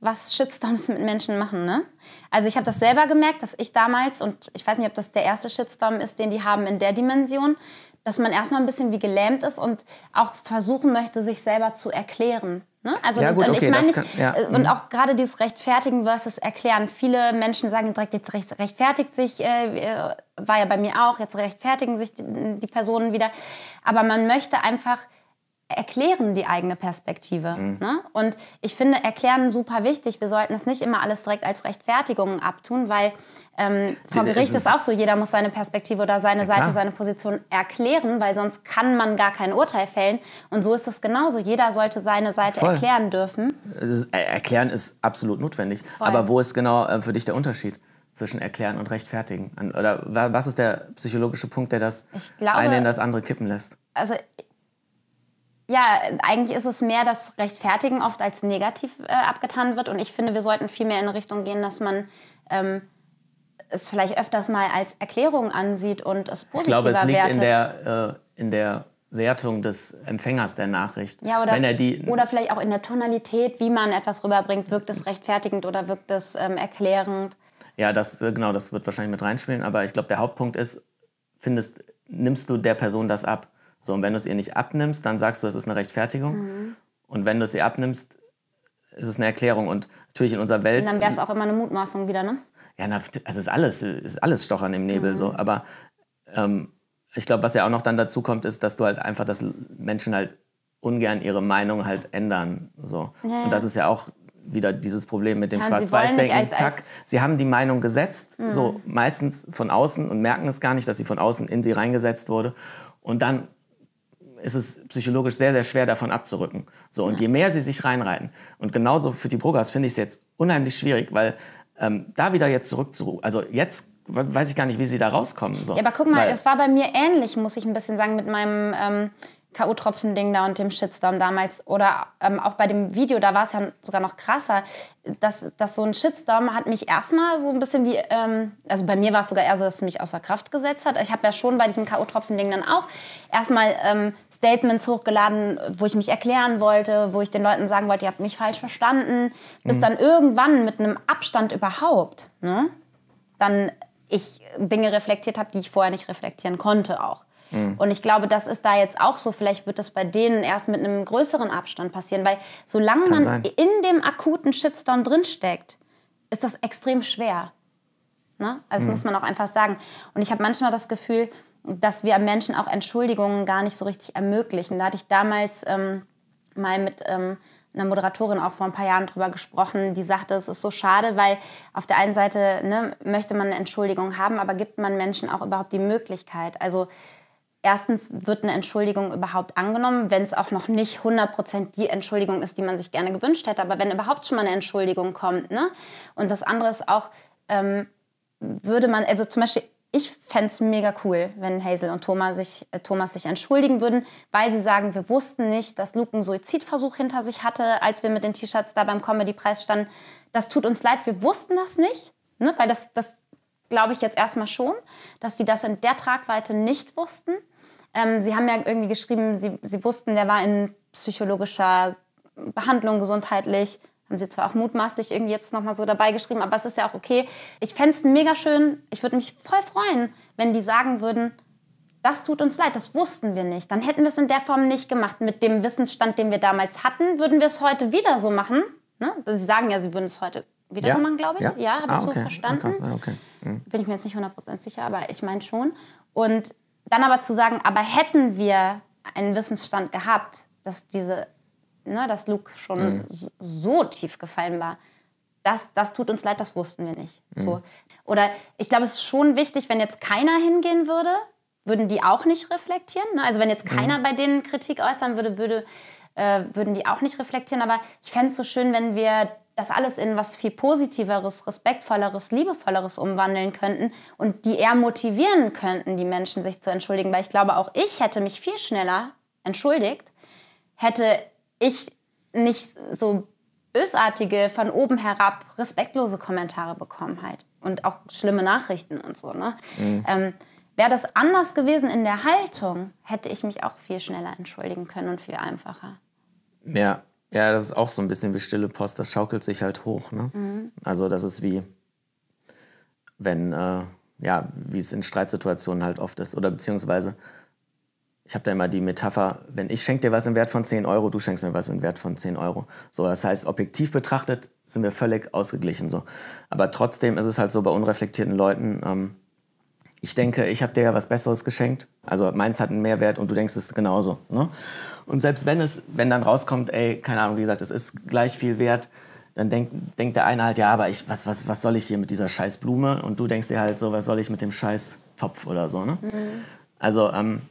was Shitstorms mit Menschen machen, ne? Also ich habe das selber gemerkt, dass ich damals, und ich weiß nicht, ob das der erste Shitstorm ist, den die haben in der Dimension, dass man erstmal ein bisschen wie gelähmt ist und auch versuchen möchte, sich selber zu erklären. Ne? Also ja, gut, und, okay, ich meine, kann, ja. Äh, und mhm. auch gerade dieses Rechtfertigen versus Erklären. Viele Menschen sagen direkt, jetzt rechtfertigt sich, äh, äh, war ja bei mir auch, jetzt rechtfertigen sich die, die Personen wieder. Aber man möchte einfach erklären die eigene Perspektive. Mhm. Ne? Und ich finde, erklären super wichtig. Wir sollten es nicht immer alles direkt als Rechtfertigung abtun, weil ähm, vor Gericht ist, ist auch so, jeder muss seine Perspektive oder seine ja, Seite, klar. seine Position erklären, weil sonst kann man gar kein Urteil fällen. Und so ist es genauso. Jeder sollte seine Seite Voll. erklären dürfen. Ist, äh, erklären ist absolut notwendig. Voll. Aber wo ist genau äh, für dich der Unterschied? zwischen erklären und rechtfertigen? Oder was ist der psychologische Punkt, der das glaube, eine in das andere kippen lässt? Also ja, eigentlich ist es mehr das Rechtfertigen oft als negativ äh, abgetan wird. Und ich finde, wir sollten viel mehr in Richtung gehen, dass man ähm, es vielleicht öfters mal als Erklärung ansieht und es positiver wertet. Ich glaube, es liegt in der, äh, in der Wertung des Empfängers der Nachricht. Ja, oder, Wenn er die, oder vielleicht auch in der Tonalität, wie man etwas rüberbringt. Wirkt es rechtfertigend oder wirkt es ähm, erklärend? Ja, das, äh, genau, das wird wahrscheinlich mit reinspielen. Aber ich glaube, der Hauptpunkt ist, findest, nimmst du der Person das ab? So, und wenn du es ihr nicht abnimmst, dann sagst du, es ist eine Rechtfertigung. Mhm. Und wenn du es ihr abnimmst, ist es eine Erklärung. Und natürlich in unserer Welt. Und dann wäre es auch immer eine Mutmaßung wieder, ne? Ja, na, also es ist alles, ist alles Stochern im Nebel. Mhm. So. Aber ähm, ich glaube, was ja auch noch dann dazu kommt, ist, dass du halt einfach, dass Menschen halt ungern ihre Meinung halt ändern. So. Ja, und das ist ja auch wieder dieses Problem mit dem Schwarz-Weiß-Denken. Zack, als sie haben die Meinung gesetzt, mhm. so meistens von außen und merken es gar nicht, dass sie von außen in sie reingesetzt wurde. Und dann ist es psychologisch sehr, sehr schwer davon abzurücken. So, und ja. je mehr sie sich reinreiten. Und genauso für die Bruggers finde ich es jetzt unheimlich schwierig, weil ähm, da wieder jetzt zurückzurufen, also jetzt weiß ich gar nicht, wie sie da rauskommen. So. Ja, aber guck mal, weil, es war bei mir ähnlich, muss ich ein bisschen sagen, mit meinem... Ähm K.O.-Tropfen-Ding da und dem Shitstorm damals oder ähm, auch bei dem Video, da war es ja sogar noch krasser, dass, dass so ein Shitstorm hat mich erstmal so ein bisschen wie, ähm, also bei mir war es sogar eher so, dass es mich außer Kraft gesetzt hat. Ich habe ja schon bei diesem K.O.-Tropfen-Ding dann auch erstmal ähm, Statements hochgeladen, wo ich mich erklären wollte, wo ich den Leuten sagen wollte, ihr habt mich falsch verstanden, bis mhm. dann irgendwann mit einem Abstand überhaupt, ne, dann ich Dinge reflektiert habe, die ich vorher nicht reflektieren konnte auch. Mhm. Und ich glaube, das ist da jetzt auch so. Vielleicht wird das bei denen erst mit einem größeren Abstand passieren, weil solange Kann man sein. in dem akuten Shitstorm drinsteckt, ist das extrem schwer. Ne? Also mhm. muss man auch einfach sagen. Und ich habe manchmal das Gefühl, dass wir Menschen auch Entschuldigungen gar nicht so richtig ermöglichen. Da hatte ich damals ähm, mal mit ähm, einer Moderatorin auch vor ein paar Jahren drüber gesprochen, die sagte, es ist so schade, weil auf der einen Seite ne, möchte man eine Entschuldigung haben, aber gibt man Menschen auch überhaupt die Möglichkeit? Also erstens wird eine Entschuldigung überhaupt angenommen, wenn es auch noch nicht 100% die Entschuldigung ist, die man sich gerne gewünscht hätte, aber wenn überhaupt schon mal eine Entschuldigung kommt. Ne? Und das andere ist auch, ähm, würde man, also zum Beispiel, ich fände es mega cool, wenn Hazel und Thomas sich, äh, Thomas sich entschuldigen würden, weil sie sagen, wir wussten nicht, dass Luke einen Suizidversuch hinter sich hatte, als wir mit den T-Shirts da beim Comedy-Preis standen. Das tut uns leid, wir wussten das nicht, ne? weil das, das glaube ich jetzt erstmal schon, dass die das in der Tragweite nicht wussten. Ähm, Sie haben ja irgendwie geschrieben, Sie, Sie wussten, der war in psychologischer Behandlung gesundheitlich. Haben Sie zwar auch mutmaßlich irgendwie jetzt nochmal so dabei geschrieben, aber es ist ja auch okay. Ich fände es mega schön, ich würde mich voll freuen, wenn die sagen würden, das tut uns leid, das wussten wir nicht. Dann hätten wir es in der Form nicht gemacht. Mit dem Wissensstand, den wir damals hatten, würden wir es heute wieder so machen. Ne? Sie sagen ja, Sie würden es heute wieder ja. so machen, glaube ich. Ja, ja habe ah, ich okay. so verstanden. Ah, ah, okay. Hm. Bin ich mir jetzt nicht 100% sicher, aber ich meine schon. Und dann aber zu sagen, aber hätten wir einen Wissensstand gehabt, dass diese, ne, dass Luke schon mhm. so, so tief gefallen war, das, das tut uns leid, das wussten wir nicht. Mhm. So. Oder ich glaube, es ist schon wichtig, wenn jetzt keiner hingehen würde, würden die auch nicht reflektieren. Ne? Also wenn jetzt mhm. keiner mhm. bei denen Kritik äußern würde, würde äh, würden die auch nicht reflektieren. Aber ich fände es so schön, wenn wir das alles in was viel Positiveres, Respektvolleres, Liebevolleres umwandeln könnten und die eher motivieren könnten, die Menschen sich zu entschuldigen. Weil ich glaube, auch ich hätte mich viel schneller entschuldigt, hätte ich nicht so bösartige, von oben herab respektlose Kommentare bekommen halt. Und auch schlimme Nachrichten und so. Ne? Mhm. Ähm, Wäre das anders gewesen in der Haltung, hätte ich mich auch viel schneller entschuldigen können und viel einfacher. Ja, ja, das ist auch so ein bisschen wie stille Post. Das schaukelt sich halt hoch. Ne? Mhm. Also das ist wie, wenn, äh, ja, wie es in Streitsituationen halt oft ist. Oder beziehungsweise, ich habe da immer die Metapher, wenn ich schenke dir was im Wert von 10 Euro, du schenkst mir was im Wert von 10 Euro. So, das heißt, objektiv betrachtet sind wir völlig ausgeglichen so. Aber trotzdem ist es halt so bei unreflektierten Leuten, ähm, ich denke, ich habe dir ja was Besseres geschenkt. Also meins hat einen Mehrwert und du denkst es genauso. Ne? Und selbst wenn es, wenn dann rauskommt, ey, keine Ahnung, wie gesagt, es ist gleich viel wert, dann denkt, denkt der eine halt, ja, aber ich, was, was, was soll ich hier mit dieser scheiß Blume? Und du denkst dir halt so, was soll ich mit dem scheiß Topf oder so, ne? Mhm. Also, ähm,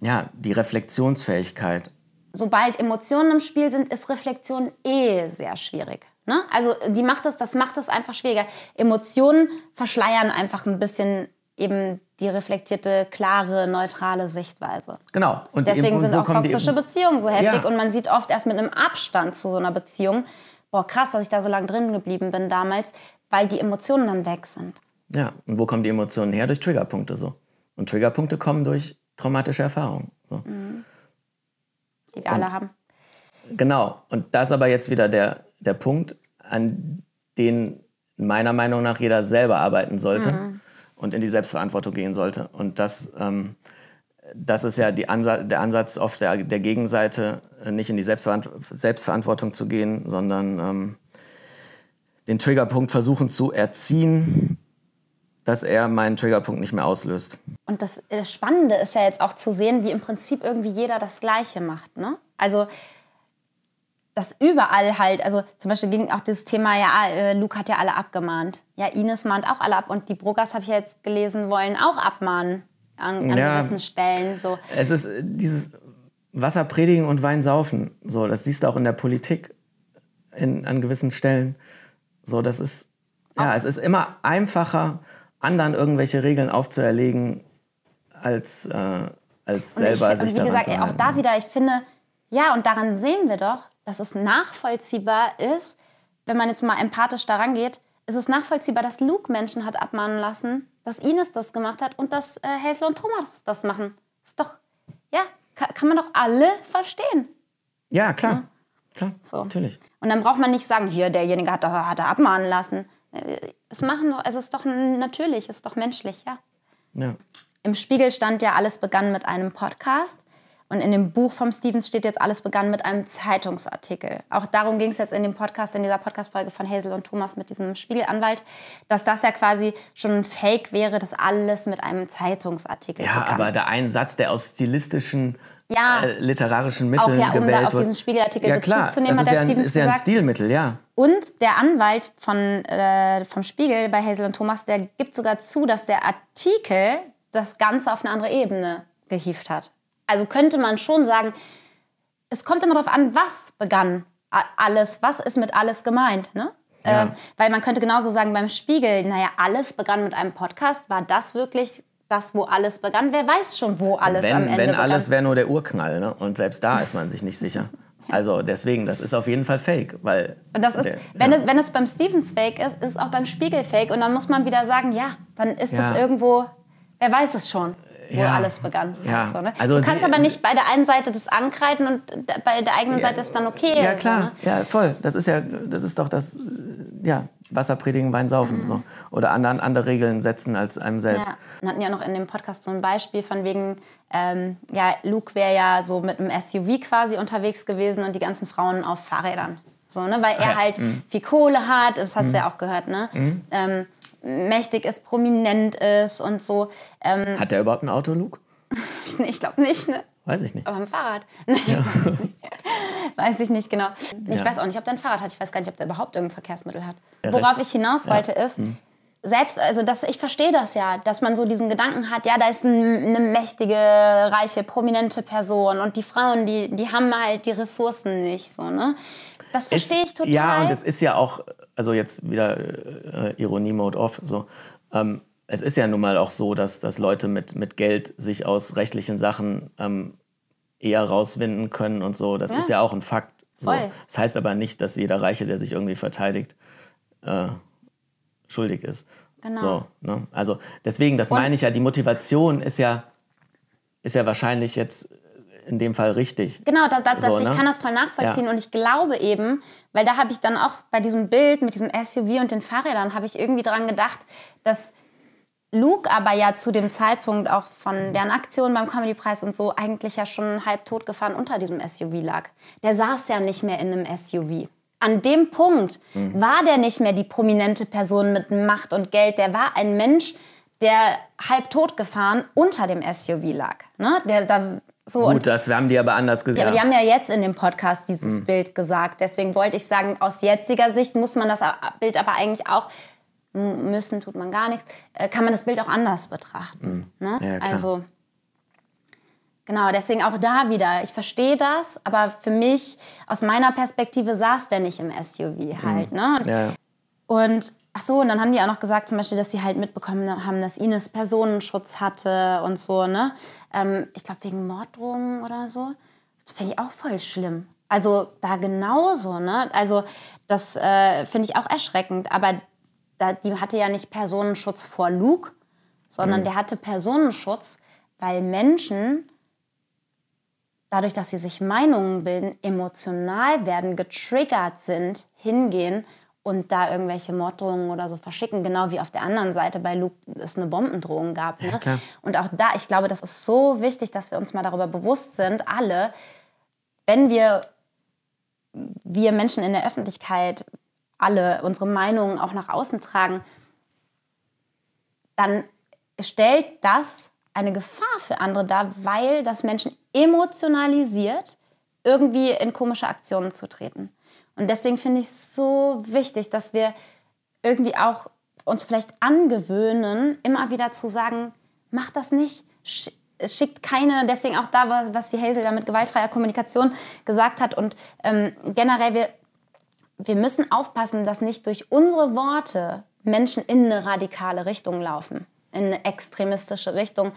ja, die Reflexionsfähigkeit. Sobald Emotionen im Spiel sind, ist Reflexion eh sehr schwierig. Ne? Also die macht das, das macht es einfach schwieriger. Emotionen verschleiern einfach ein bisschen eben die reflektierte, klare, neutrale Sichtweise. Genau. Und Deswegen sind auch toxische Beziehungen so heftig ja. und man sieht oft erst mit einem Abstand zu so einer Beziehung, boah, krass, dass ich da so lange drin geblieben bin damals, weil die Emotionen dann weg sind. Ja, und wo kommen die Emotionen her? Durch Triggerpunkte so. Und Triggerpunkte kommen durch traumatische Erfahrungen. So. Mhm. Die wir und, alle haben. Genau. Und das ist aber jetzt wieder der, der Punkt, an den meiner Meinung nach jeder selber arbeiten sollte. Mhm und in die Selbstverantwortung gehen sollte. Und das, ähm, das ist ja Ansa der Ansatz oft der, der, Gegenseite, äh, nicht in die Selbstverant Selbstverantwortung zu gehen, sondern ähm, den Triggerpunkt versuchen zu erziehen, dass er meinen Triggerpunkt nicht mehr auslöst. Und das, das Spannende ist ja jetzt auch zu sehen, wie im Prinzip irgendwie jeder das Gleiche macht. Ne? Also dass überall halt, also zum Beispiel ging auch dieses Thema, ja, äh, Luke hat ja alle abgemahnt. Ja, Ines mahnt auch alle ab. Und die Brogas, habe ich jetzt gelesen, wollen auch abmahnen an, an ja, gewissen Stellen. So. Es ist äh, dieses Wasser predigen und Wein saufen. So, das siehst du auch in der Politik in, an gewissen Stellen. So, das ist, auch. es ist immer einfacher, anderen irgendwelche Regeln aufzuerlegen, als, äh, als selber und ich, sich und wie gesagt, zu auch da wieder, ich finde, ja, und daran sehen wir doch, dass es nachvollziehbar ist, wenn man jetzt mal empathisch daran geht, ist es nachvollziehbar, dass Luke Menschen hat abmahnen lassen, dass Ines das gemacht hat und dass äh, Hazel und Thomas das machen. Ist doch, ja, kann, kann man doch alle verstehen. Ja, klar. Ja. Klar, so. natürlich. Und dann braucht man nicht sagen, hier, derjenige hat, hat er abmahnen lassen. Es, machen doch, es ist doch natürlich, es ist doch menschlich, ja. ja. Im Spiegel stand ja, alles begann mit einem Podcast. Und in dem Buch vom Stevens steht jetzt, alles begann mit einem Zeitungsartikel. Auch darum ging es jetzt in dem Podcast, in dieser Podcast-Folge von Hazel und Thomas mit diesem Spiegelanwalt, dass das ja quasi schon ein Fake wäre, dass alles mit einem Zeitungsartikel ja, begann. Ja, aber der ein Satz, der aus stilistischen ja, äh, literarischen Mitteln auch ja, um da auf diesen Spiegelartikel ja, Bezug klar. zu nehmen, das hat der ja Stevens ein, ist ja ein Stilmittel, ja. Und der Anwalt von, äh, vom Spiegel bei Hazel und Thomas, der gibt sogar zu, dass der Artikel das Ganze auf eine andere Ebene gehievt hat. Also könnte man schon sagen, es kommt immer darauf an, was begann alles, was ist mit alles gemeint. Ne? Ja. Äh, weil man könnte genauso sagen beim Spiegel, naja, alles begann mit einem Podcast, war das wirklich das, wo alles begann? Wer weiß schon, wo alles wenn, am Ende Wenn alles wäre nur der Urknall ne? und selbst da ist man sich nicht sicher. Also deswegen, das ist auf jeden Fall fake, weil und das ist, der, wenn, ja. es, wenn es beim Stevens fake ist, ist es auch beim Spiegel fake und dann muss man wieder sagen, ja, dann ist ja. das irgendwo, wer weiß es schon wo ja. alles begann. Ja. So, ne? also du kannst aber nicht bei der einen Seite das ankreiden und bei der eigenen Seite ist dann okay. Ja, klar. So, ne? Ja, voll. Das ist ja, das ist doch das, ja, Wasser predigen, Wein saufen. Mhm. So. Oder anderen andere Regeln setzen als einem selbst. Ja. Wir hatten ja noch in dem Podcast so ein Beispiel von wegen, ähm, ja, Luke wäre ja so mit einem SUV quasi unterwegs gewesen und die ganzen Frauen auf Fahrrädern. So, ne? Weil er ja. halt mhm. viel Kohle hat, das hast mhm. du ja auch gehört, ne? Mhm. Ähm, mächtig ist, prominent ist und so. Ähm, Hat der überhaupt ein Auto, Luke? nee, ich glaube nicht, ne? Weiß ich nicht. Aber ein Fahrrad. Ja. weiß ich nicht genau. Ich ja. weiß auch nicht, ob der ein Fahrrad hat. Ich weiß gar nicht, ob der überhaupt irgendein Verkehrsmittel hat. Ja, Worauf ich hinaus wollte ist, hm. selbst, also das, ich verstehe das ja, dass man so diesen Gedanken hat, ja, da ist ein, eine mächtige, reiche, prominente Person und die Frauen, die, die haben halt die Ressourcen nicht so, ne? Das verstehe ich total. Ja, und es ist ja auch, also jetzt wieder äh, Ironie-Mode off, so. Ähm, es ist ja nun mal auch so, dass, dass Leute mit, mit Geld sich aus rechtlichen Sachen ähm, eher rauswinden können und so. Das ja. ist ja auch ein Fakt. So. Das heißt aber nicht, dass jeder Reiche, der sich irgendwie verteidigt, äh, schuldig ist. Genau. So, ne? Also deswegen, das und meine ich ja, die Motivation ist ja, ist ja wahrscheinlich jetzt in dem Fall richtig. Genau, da, da, so, das, ne? ich kann das voll nachvollziehen ja. und ich glaube eben, weil da habe ich dann auch bei diesem Bild mit diesem SUV und den Fahrrädern habe ich irgendwie dran gedacht, dass Luke aber ja zu dem Zeitpunkt auch von deren Aktion beim Comedypreis und so eigentlich ja schon halb tot gefahren unter diesem SUV lag. Der saß ja nicht mehr in einem SUV an dem Punkt mhm. war der nicht mehr die prominente Person mit Macht und Geld. Der war ein Mensch, der halb tot gefahren unter dem SUV lag. Ne? Der, da so, Gut, das haben die aber anders gesagt. Ja, aber die haben ja jetzt in dem Podcast dieses mhm. Bild gesagt. Deswegen wollte ich sagen, aus jetziger Sicht muss man das Bild aber eigentlich auch müssen, tut man gar nichts, äh, kann man das Bild auch anders betrachten. Mhm. Ne? Ja, also genau, deswegen auch da wieder, ich verstehe das, aber für mich, aus meiner Perspektive saß der nicht im SUV halt. Mhm. Ne? Ja. Und Ach so, und dann haben die auch noch gesagt, zum Beispiel, dass sie halt mitbekommen haben, dass Ines Personenschutz hatte und so, ne? Ähm, ich glaube, wegen Morddrohungen oder so. Das finde ich auch voll schlimm. Also da genauso, ne? Also das äh, finde ich auch erschreckend. Aber da, die hatte ja nicht Personenschutz vor Luke, sondern mhm. der hatte Personenschutz, weil Menschen, dadurch, dass sie sich Meinungen bilden, emotional werden, getriggert sind, hingehen und da irgendwelche Morddrohungen oder so verschicken, genau wie auf der anderen Seite bei Luke es eine Bombendrohung gab. Ne? Ja, und auch da, ich glaube, das ist so wichtig, dass wir uns mal darüber bewusst sind, alle, wenn wir, wir Menschen in der Öffentlichkeit alle unsere Meinungen auch nach außen tragen, dann stellt das eine Gefahr für andere dar, weil das Menschen emotionalisiert, irgendwie in komische Aktionen zu treten. Und deswegen finde ich es so wichtig, dass wir irgendwie auch uns vielleicht angewöhnen, immer wieder zu sagen, mach das nicht, schickt keine, deswegen auch da, was die Hazel da mit gewaltfreier Kommunikation gesagt hat und ähm, generell, wir, wir müssen aufpassen, dass nicht durch unsere Worte Menschen in eine radikale Richtung laufen in eine extremistische Richtung,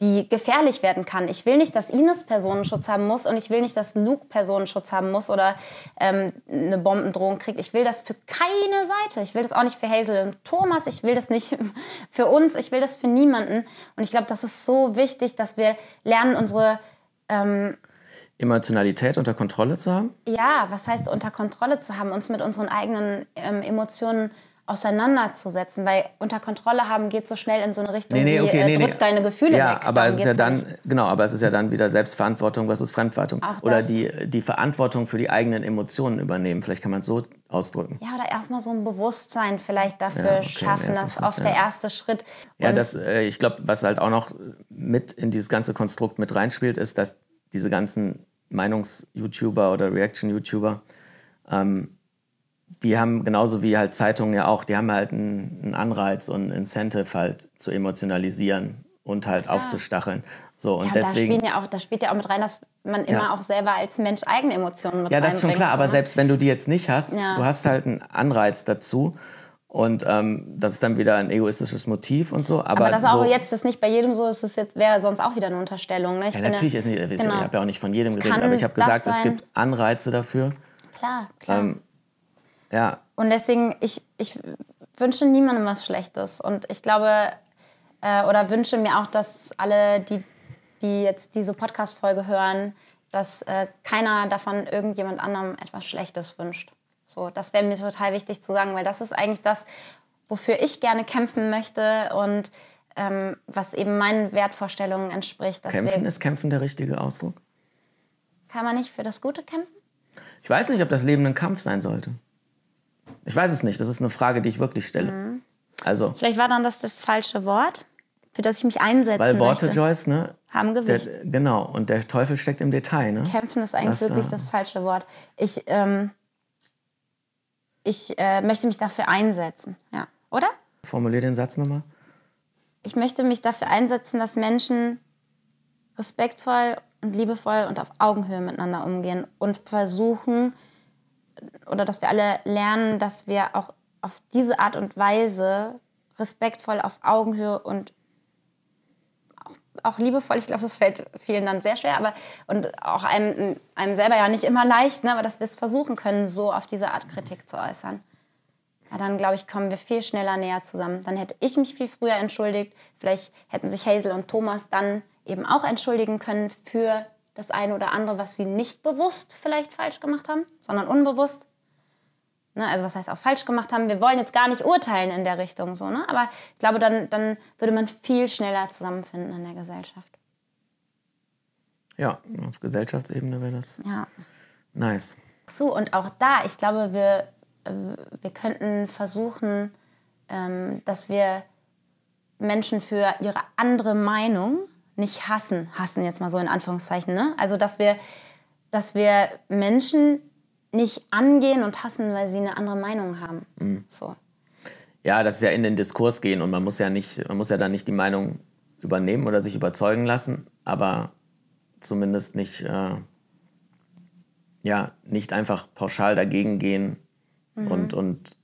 die gefährlich werden kann. Ich will nicht, dass Ines Personenschutz haben muss und ich will nicht, dass Luke Personenschutz haben muss oder ähm, eine Bombendrohung kriegt. Ich will das für keine Seite. Ich will das auch nicht für Hazel und Thomas. Ich will das nicht für uns. Ich will das für niemanden. Und ich glaube, das ist so wichtig, dass wir lernen, unsere ähm, Emotionalität unter Kontrolle zu haben? Ja, was heißt unter Kontrolle zu haben? Uns mit unseren eigenen ähm, Emotionen auseinanderzusetzen, weil unter Kontrolle haben geht so schnell in so eine Richtung, nee, nee, okay, wie, äh, nee, drück deine Gefühle ja, weg. Aber es ist ja dann, genau, aber es ist ja dann wieder Selbstverantwortung versus Fremdverantwortung. Auch oder die, die Verantwortung für die eigenen Emotionen übernehmen. Vielleicht kann man es so ausdrücken. Ja, oder erstmal so ein Bewusstsein vielleicht dafür ja, okay, schaffen, das ist oft ja. der erste Schritt. Und ja, das, äh, ich glaube, was halt auch noch mit in dieses ganze Konstrukt mit reinspielt, ist, dass diese ganzen Meinungs-YouTuber oder Reaction-YouTuber ähm, die haben genauso wie halt Zeitungen ja auch, die haben halt einen, Anreiz und ein Incentive halt zu emotionalisieren und halt ja. aufzustacheln. So, und ja, deswegen, da, ja auch, da spielt ja auch mit rein, dass man immer ja. auch selber als Mensch eigene Emotionen mit Ja, das ist schon klar, so. aber ne? selbst wenn du die jetzt nicht hast, du hast halt einen Anreiz dazu. Und ähm, das ist dann wieder ein egoistisches Motiv und so. Aber, aber das so, auch jetzt das nicht bei jedem so ist, das jetzt wäre sonst auch wieder eine Unterstellung. Ne? Ich ja, finde, natürlich ist nicht. Genau. Ich habe ja auch nicht von jedem geredet, aber ich habe gesagt, es gibt Anreize dafür. Klar, klar. Ähm, ja. Und deswegen, ich, ich wünsche niemandem was Schlechtes. Und ich glaube, äh, oder wünsche mir auch, dass alle, die, die jetzt diese Podcast-Folge hören, dass äh, keiner davon irgendjemand anderem etwas Schlechtes wünscht. So, das wäre mir total wichtig zu sagen, weil das ist eigentlich das, wofür ich gerne kämpfen möchte und ähm, was eben meinen Wertvorstellungen entspricht. Kämpfen ist kämpfen der richtige Ausdruck? Kann man nicht für das Gute kämpfen? Ich weiß nicht, ob das Leben ein Kampf sein sollte. Ich weiß es nicht. Das ist eine Frage, die ich wirklich stelle. Mhm. Also. Vielleicht war dann das das falsche Wort, für das ich mich einsetzen Weil Worte, möchte. Joyce, ne? Haben Gewicht. Der, genau. Und der Teufel steckt im Detail, ne? Kämpfen ist eigentlich das, wirklich äh, das falsche Wort. Ich, ähm, ich äh, möchte mich dafür einsetzen, ja. Oder? Formulier den Satz nochmal. Ich möchte mich dafür einsetzen, dass Menschen respektvoll und liebevoll und auf Augenhöhe miteinander umgehen und versuchen, oder dass wir alle lernen, dass wir auch auf diese Art und Weise respektvoll auf Augenhöhe und auch, liebevoll, ich glaube, das fällt vielen dann sehr schwer, aber und auch einem, einem selber ja nicht immer leicht, ne, aber dass wir es versuchen können, so auf diese Art Kritik zu äußern. Ja, dann glaube ich, kommen wir viel schneller näher zusammen. Dann hätte ich mich viel früher entschuldigt. Vielleicht hätten sich Hazel und Thomas dann eben auch entschuldigen können für das eine oder andere, was sie nicht bewusst vielleicht falsch gemacht haben, sondern unbewusst. Ne, also was heißt auch falsch gemacht haben? Wir wollen jetzt gar nicht urteilen in der Richtung so, ne? aber ich glaube, dann, dann würde man viel schneller zusammenfinden in der Gesellschaft. Ja, auf Gesellschaftsebene wäre das ja. nice. So, und auch da, ich glaube, wir, äh, wir könnten versuchen, ähm, dass wir Menschen für ihre andere Meinung nicht hassen, hassen jetzt mal so in Anführungszeichen, ne? Also dass wir, dass wir Menschen nicht angehen und hassen, weil sie eine andere Meinung haben. Mhm. So. Ja, das ist ja in den Diskurs gehen und man muss ja nicht, man muss ja dann nicht die Meinung übernehmen oder sich überzeugen lassen, aber zumindest nicht, äh, ja, nicht einfach pauschal dagegen gehen mhm. und, und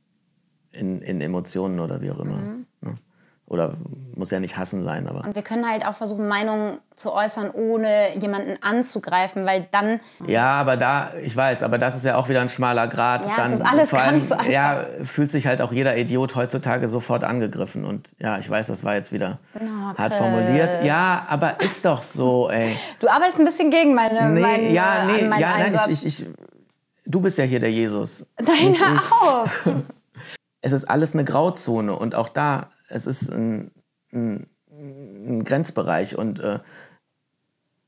in, in Emotionen oder wie auch immer. Mhm. Ja. Ne? Oder muss ja nicht hassen sein, aber. Und wir können halt auch versuchen, Meinungen zu äußern, ohne jemanden anzugreifen, weil dann. Ja, aber da, ich weiß, aber das ist ja auch wieder ein schmaler Grad. Ja, dann, das ist alles vor allem, so einfach. Ja, fühlt sich halt auch jeder Idiot heutzutage sofort angegriffen. Und ja, ich weiß, das war jetzt wieder oh, hart formuliert. Ja, aber ist doch so, ey. Du arbeitest ein bisschen gegen meine. Nee, mein, ja, äh, nee, ja, Einsatz. nein, ich, ich, ich, Du bist ja hier der Jesus. Nein, auch. es ist alles eine Grauzone und auch da es ist ein, ein, ein Grenzbereich und äh,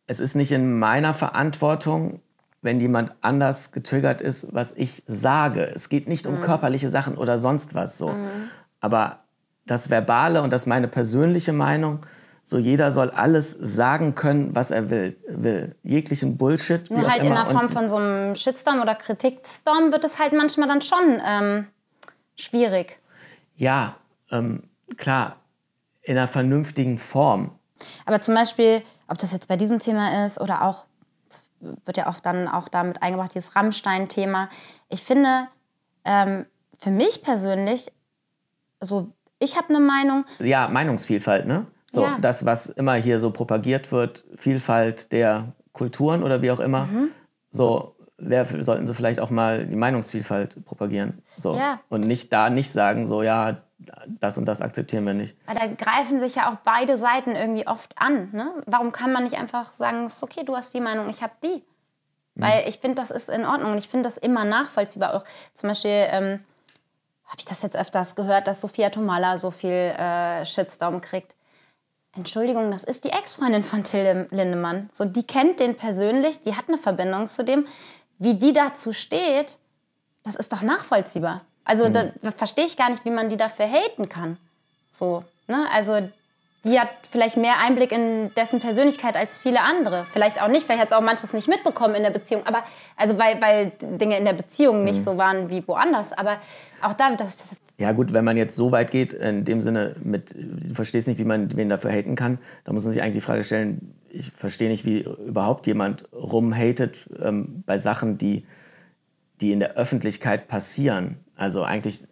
es ist nicht in meiner Verantwortung, wenn jemand anders getriggert ist, was ich sage. Es geht nicht um mhm. körperliche Sachen oder sonst was so. Mhm. Aber das Verbale und das meine persönliche Meinung, so jeder soll alles sagen können, was er will. will. Jeglichen Bullshit. Nur halt in der Form von so einem Shitstorm oder Kritikstorm wird es halt manchmal dann schon ähm, schwierig. Ja, ähm, klar, in einer vernünftigen Form. Aber zum Beispiel, ob das jetzt bei diesem Thema ist oder auch, wird ja oft dann auch damit eingebracht, dieses Rammstein-Thema. Ich finde, ähm, für mich persönlich, so ich habe eine Meinung. Ja, Meinungsvielfalt, ne? So, ja. das, was immer hier so propagiert wird, Vielfalt der Kulturen oder wie auch immer. Mhm. So, wer, sollten sie vielleicht auch mal die Meinungsvielfalt propagieren. So. Ja. Und nicht da nicht sagen, so, ja, das und das akzeptieren wir nicht. Weil da greifen sich ja auch beide Seiten irgendwie oft an. Ne? Warum kann man nicht einfach sagen, es ist okay, du hast die Meinung, ich habe die? Mhm. Weil ich finde, das ist in Ordnung und ich finde das immer nachvollziehbar. Auch zum Beispiel ähm, habe ich das jetzt öfters gehört, dass Sophia Tomala so viel äh, Shitstorm kriegt. Entschuldigung, das ist die Ex-Freundin von Till Lindemann. So, die kennt den persönlich, die hat eine Verbindung zu dem. Wie die dazu steht, das ist doch nachvollziehbar. Also mhm. da verstehe ich gar nicht, wie man die dafür haten kann. So, ne? Also die hat vielleicht mehr Einblick in dessen Persönlichkeit als viele andere. Vielleicht auch nicht, vielleicht hat es auch manches nicht mitbekommen in der Beziehung. Aber, also weil, weil Dinge in der Beziehung nicht mhm. so waren wie woanders. Aber auch da, das, das ja gut, wenn man jetzt so weit geht, in dem Sinne mit, du verstehst nicht, wie man wen dafür haten kann, dann muss man sich eigentlich die Frage stellen, ich verstehe nicht, wie überhaupt jemand rumhatet ähm, bei Sachen, die die in der Öffentlichkeit passieren. Also eigentlich,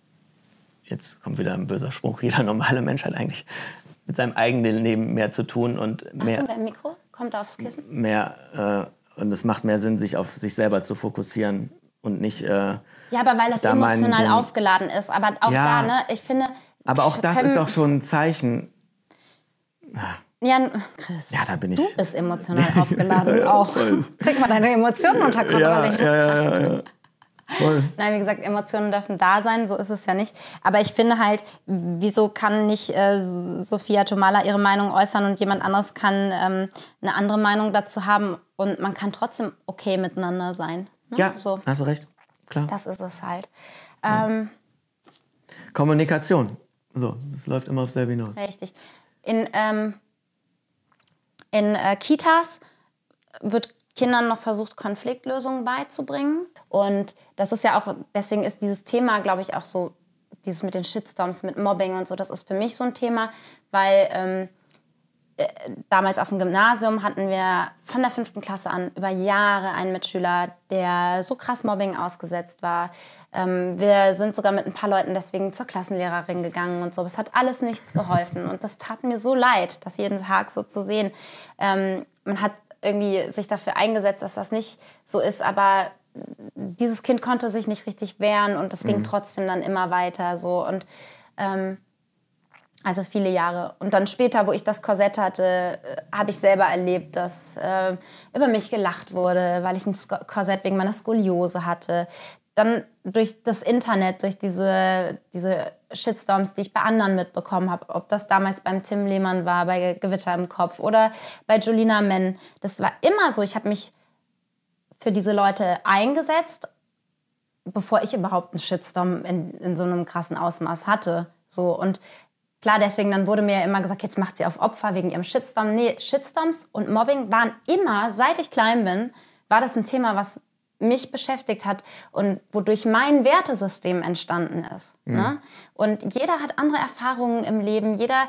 jetzt kommt wieder ein böser Spruch, jeder normale Mensch hat eigentlich mit seinem eigenen Leben mehr zu tun und mehr. Achtung, dein Mikro kommt aufs Kissen. Mehr, äh, und es macht mehr Sinn, sich auf sich selber zu fokussieren und nicht. Äh, ja, aber weil es emotional den, aufgeladen ist. Aber auch ja, da, ne, ich finde. Aber auch das ist doch schon ein Zeichen. Ja, Chris. Ja, da bin ich. Du bist emotional aufgeladen auch. Krieg mal deine Emotionen unter Kontrolle. Ja, ja, ja, ja, Voll. Nein, wie gesagt, Emotionen dürfen da sein, so ist es ja nicht. Aber ich finde halt, wieso kann nicht äh, Sophia Tomala ihre Meinung äußern und jemand anderes kann ähm, eine andere Meinung dazu haben und man kann trotzdem okay miteinander sein. Ne? Ja, so. hast du recht. Klar. Das ist es halt. Ähm, ja. Kommunikation. So, es läuft immer auf selbe hinaus. Richtig. In, ähm, in äh, Kitas wird Kindern noch versucht, Konfliktlösungen beizubringen. Und das ist ja auch, deswegen ist dieses Thema, glaube ich, auch so, dieses mit den Shitstorms, mit Mobbing und so, das ist für mich so ein Thema, weil ähm, äh, damals auf dem Gymnasium hatten wir von der fünften Klasse an über Jahre einen Mitschüler, der so krass Mobbing ausgesetzt war. Ähm, wir sind sogar mit ein paar Leuten deswegen zur Klassenlehrerin gegangen und so. Es hat alles nichts geholfen und das tat mir so leid, das jeden Tag so zu sehen. Ähm, man hat irgendwie sich dafür eingesetzt, dass das nicht so ist, aber dieses Kind konnte sich nicht richtig wehren und das mhm. ging trotzdem dann immer weiter so und ähm, also viele Jahre. Und dann später, wo ich das Korsett hatte, äh, habe ich selber erlebt, dass äh, über mich gelacht wurde, weil ich ein Korsett wegen meiner Skoliose hatte dann durch das Internet, durch diese, diese Shitstorms, die ich bei anderen mitbekommen habe, ob das damals beim Tim Lehmann war, bei Gewitter im Kopf oder bei Julina Men, das war immer so. Ich habe mich für diese Leute eingesetzt, bevor ich überhaupt einen Shitstorm in, in so einem krassen Ausmaß hatte. So, und Klar, deswegen dann wurde mir immer gesagt, jetzt macht sie auf Opfer wegen ihrem Shitstorm. Nee, Shitstorms und Mobbing waren immer, seit ich klein bin, war das ein Thema, was mich beschäftigt hat und wodurch mein Wertesystem entstanden ist. Mhm. Ne? Und jeder hat andere Erfahrungen im Leben, jeder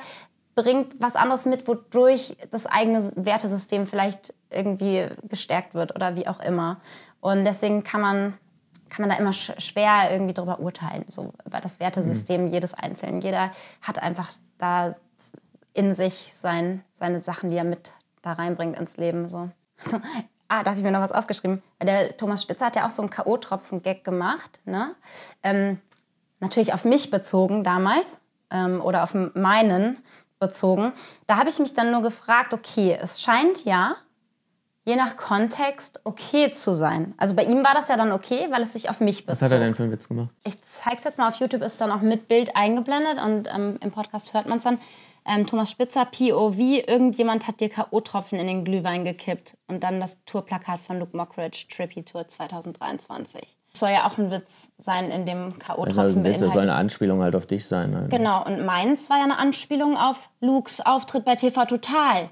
bringt was anderes mit, wodurch das eigene Wertesystem vielleicht irgendwie gestärkt wird oder wie auch immer. Und deswegen kann man, kann man da immer sch schwer irgendwie drüber urteilen, so über das Wertesystem mhm. jedes Einzelnen. Jeder hat einfach da in sich sein, seine Sachen, die er mit da reinbringt ins Leben. So. Ah, da habe ich mir noch was aufgeschrieben. Der Thomas Spitzer hat ja auch so einen K.O.-Tropfen-Gag gemacht. Ne? Ähm, natürlich auf mich bezogen damals ähm, oder auf meinen bezogen. Da habe ich mich dann nur gefragt, okay, es scheint ja, je nach Kontext, okay zu sein. Also bei ihm war das ja dann okay, weil es sich auf mich bezog. Was hat er denn für einen Witz gemacht? Ich zeige es jetzt mal auf YouTube, ist dann auch mit Bild eingeblendet und ähm, im Podcast hört man es dann ähm, Thomas Spitzer, POV, irgendjemand hat dir K.O.-Tropfen in den Glühwein gekippt. Und dann das Tourplakat von Luke Mockridge, Trippy Tour 2023. Das soll ja auch ein Witz sein in dem K.O.-Tropfen. Also ein Witz, das soll eine Anspielung halt auf dich sein. Halt. Genau, und meins war ja eine Anspielung auf Lukes Auftritt bei TV Total.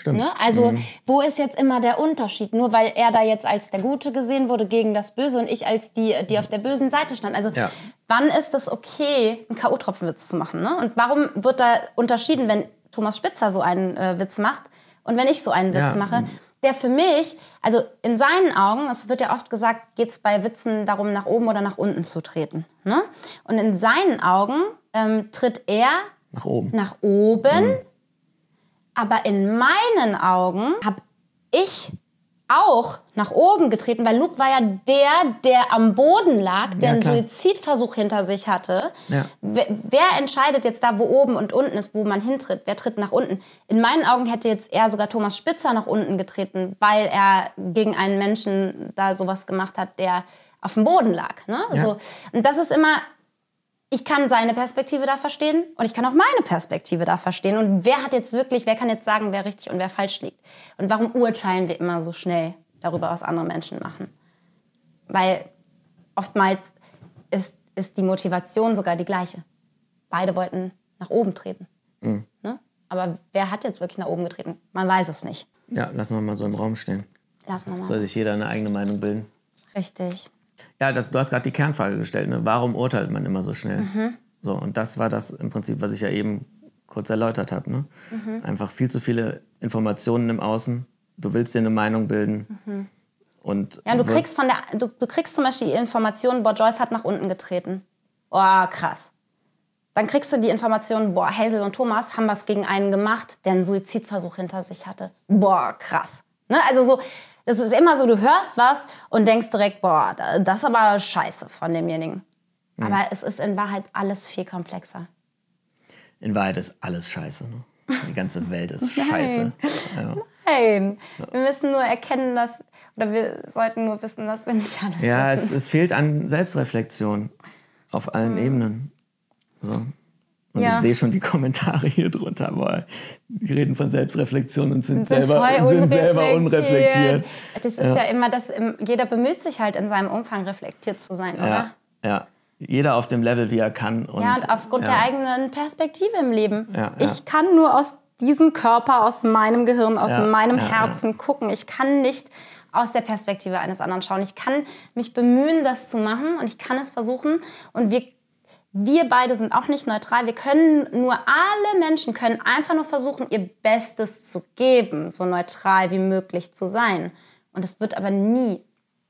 Stimmt. Ne? Also mhm. wo ist jetzt immer der Unterschied? Nur weil er da jetzt als der Gute gesehen wurde gegen das Böse und ich als die, die auf der bösen Seite stand. Also ja. wann ist es okay, einen K.O.-Tropfenwitz zu machen? Ne? Und warum wird da unterschieden, wenn Thomas Spitzer so einen äh, Witz macht und wenn ich so einen Witz ja. mache? Der für mich, also in seinen Augen, es wird ja oft gesagt, geht es bei Witzen darum, nach oben oder nach unten zu treten. Ne? Und in seinen Augen ähm, tritt er nach oben, nach oben mhm. Aber in meinen Augen habe ich auch nach oben getreten, weil Luke war ja der, der am Boden lag, der ja, einen Suizidversuch hinter sich hatte. Ja. Wer, wer, entscheidet jetzt da, wo oben und unten ist, wo man hintritt? Wer tritt nach unten? In meinen Augen hätte jetzt eher sogar Thomas Spitzer nach unten getreten, weil er gegen einen Menschen da sowas gemacht hat, der auf dem Boden lag. Ne? Ja. So. Und das ist immer, ich kann seine Perspektive da verstehen und ich kann auch meine Perspektive da verstehen. Und wer hat jetzt wirklich, wer kann jetzt sagen, wer richtig und wer falsch liegt? Und warum urteilen wir immer so schnell darüber, was andere Menschen machen? Weil oftmals ist, ist die Motivation sogar die gleiche. Beide wollten nach oben treten. Mhm. Ne? Aber wer hat jetzt wirklich nach oben getreten? Man weiß es nicht. Ja, lassen wir mal so im Raum stehen. Lassen wir mal. Soll sich jeder eine eigene Meinung bilden. Richtig. Ja, das, du hast gerade die Kernfrage gestellt. Ne? Warum urteilt man immer so schnell? Mhm. So, und das war das im Prinzip, was ich ja eben kurz erläutert habe. Ne? Mhm. Einfach viel zu viele Informationen im Außen. Du willst dir eine Meinung bilden. Mhm. Und ja, und du kriegst von der, du, du kriegst zum Beispiel die Information, boah, Joyce hat nach unten getreten. Oh, krass. Dann kriegst du die Information, boah, Hazel und Thomas haben was gegen einen gemacht, der einen Suizidversuch hinter sich hatte. Boah, krass. Ne? Also so, das ist immer so, du hörst was und denkst direkt, boah, das ist aber scheiße von demjenigen. Mhm. Aber es ist in Wahrheit alles viel komplexer. In Wahrheit ist alles scheiße. Ne? Die ganze Welt ist scheiße. Nein, wir müssen nur erkennen, dass, oder wir sollten nur wissen, dass wir nicht alles ja, wissen. Ja, es, es, fehlt an Selbstreflexion auf allen mhm. Ebenen. So. Und ja. ich sehe schon die Kommentare hier drunter, weil die reden von Selbstreflexion und sind, sind selber, sind selber unreflektiert. Das ist ja. ja, immer das, ähm, jeder bemüht sich halt in seinem Umfang reflektiert zu sein, oder? Ja, ja. jeder auf dem Level, wie er kann. Und, ja, und aufgrund der eigenen Perspektive im Leben. Ich kann nur aus diesem Körper, aus meinem Gehirn, aus meinem Herzen gucken. Ich kann nicht aus der Perspektive eines anderen schauen. Ich kann mich bemühen, das zu machen und ich kann es versuchen. Und wir wir beide sind auch nicht neutral. Wir können nur, alle Menschen können einfach nur versuchen, ihr Bestes zu geben, so neutral wie möglich zu sein. Und es wird aber nie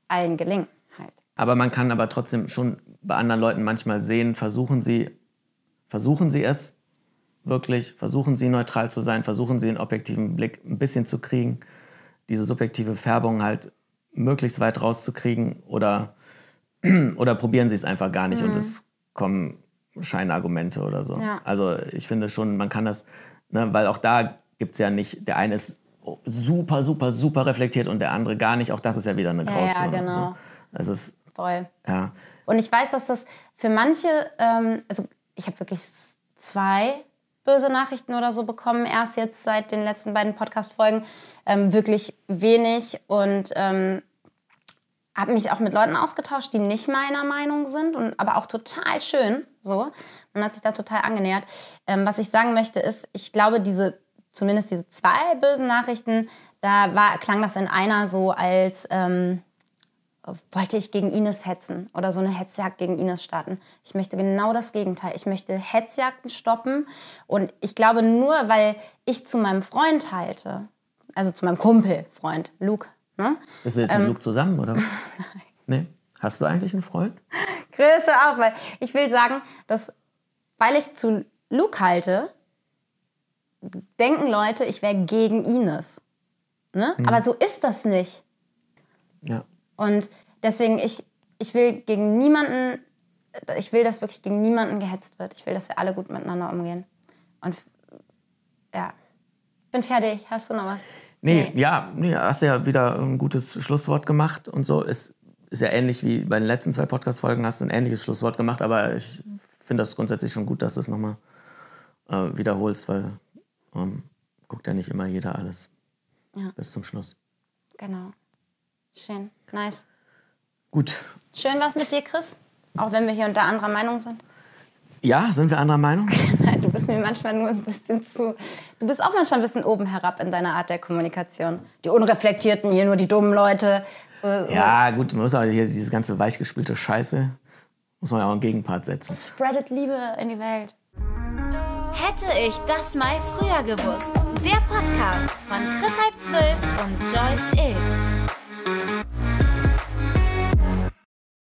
allen gelingen. Halt. Aber man kann aber trotzdem schon bei anderen Leuten manchmal sehen, versuchen sie, versuchen sie es wirklich, versuchen sie neutral zu sein, versuchen sie einen objektiven Blick ein bisschen zu kriegen, diese subjektive Färbung halt möglichst weit rauszukriegen oder, oder probieren sie es einfach gar nicht. Mhm. Und es kommen Scheinargumente oder so. Ja. Also ich finde schon, man kann das, ne, weil auch da gibt es ja nicht, der eine ist super, super, super reflektiert und der andere gar nicht. Auch das ist ja wieder eine Grauzone. Ja, ja, genau. Es ist voll. Ja. Und ich weiß, dass das für manche, ähm, also ich habe wirklich zwei böse Nachrichten oder so bekommen, erst jetzt seit den letzten beiden Podcast-Folgen, ähm, wirklich wenig und ähm, habe mich auch mit Leuten ausgetauscht, die nicht meiner Meinung sind, und, aber auch total schön. So, man hat sich da total angenähert. Ähm, was ich sagen möchte ist, ich glaube, diese zumindest diese zwei bösen Nachrichten, da war, klang das in einer so als ähm, wollte ich gegen Ines hetzen oder so eine Hetzjagd gegen Ines starten. Ich möchte genau das Gegenteil. Ich möchte Hetzjagden stoppen und ich glaube nur, weil ich zu meinem Freund halte, also zu meinem Kumpel, Freund Luke Ne? Bist du jetzt ähm, mit Luke zusammen oder was? Nein. Nee? Hast du eigentlich einen Freund? Grüße auch, weil ich will sagen, dass, weil ich zu Luke halte, denken Leute, ich wäre gegen Ines. Ne? Mhm. Aber so ist das nicht. Ja. Und deswegen, ich, ich will gegen niemanden, ich will, dass wirklich gegen niemanden gehetzt wird. Ich will, dass wir alle gut miteinander umgehen. Und ja, ich bin fertig. Hast du noch was? Nee, nee, ja, nee, hast ja wieder ein gutes Schlusswort gemacht und so. Ist, ist ja ähnlich wie bei den letzten zwei Podcast-Folgen hast du ein ähnliches Schlusswort gemacht, aber ich finde das grundsätzlich schon gut, dass du es nochmal äh, wiederholst, weil ähm, guckt ja nicht immer jeder alles. Ja. Bis zum Schluss. Genau. Schön. Nice. Gut. Schön was mit dir, Chris. Auch wenn wir hier unter anderer Meinung sind. Ja, sind wir anderer Meinung? bist mir manchmal nur ein bisschen zu. Du bist auch manchmal ein bisschen oben herab in deiner Art der Kommunikation. Die Unreflektierten, hier nur die dummen Leute. So, ja, so. gut, man muss aber hier dieses ganze weichgespülte Scheiße, muss man ja auch einen Gegenpart setzen. Spreadet Liebe in die Welt. Hätte ich das mal früher gewusst. Der Podcast von Chris Halb 12 und Joyce Ill. E.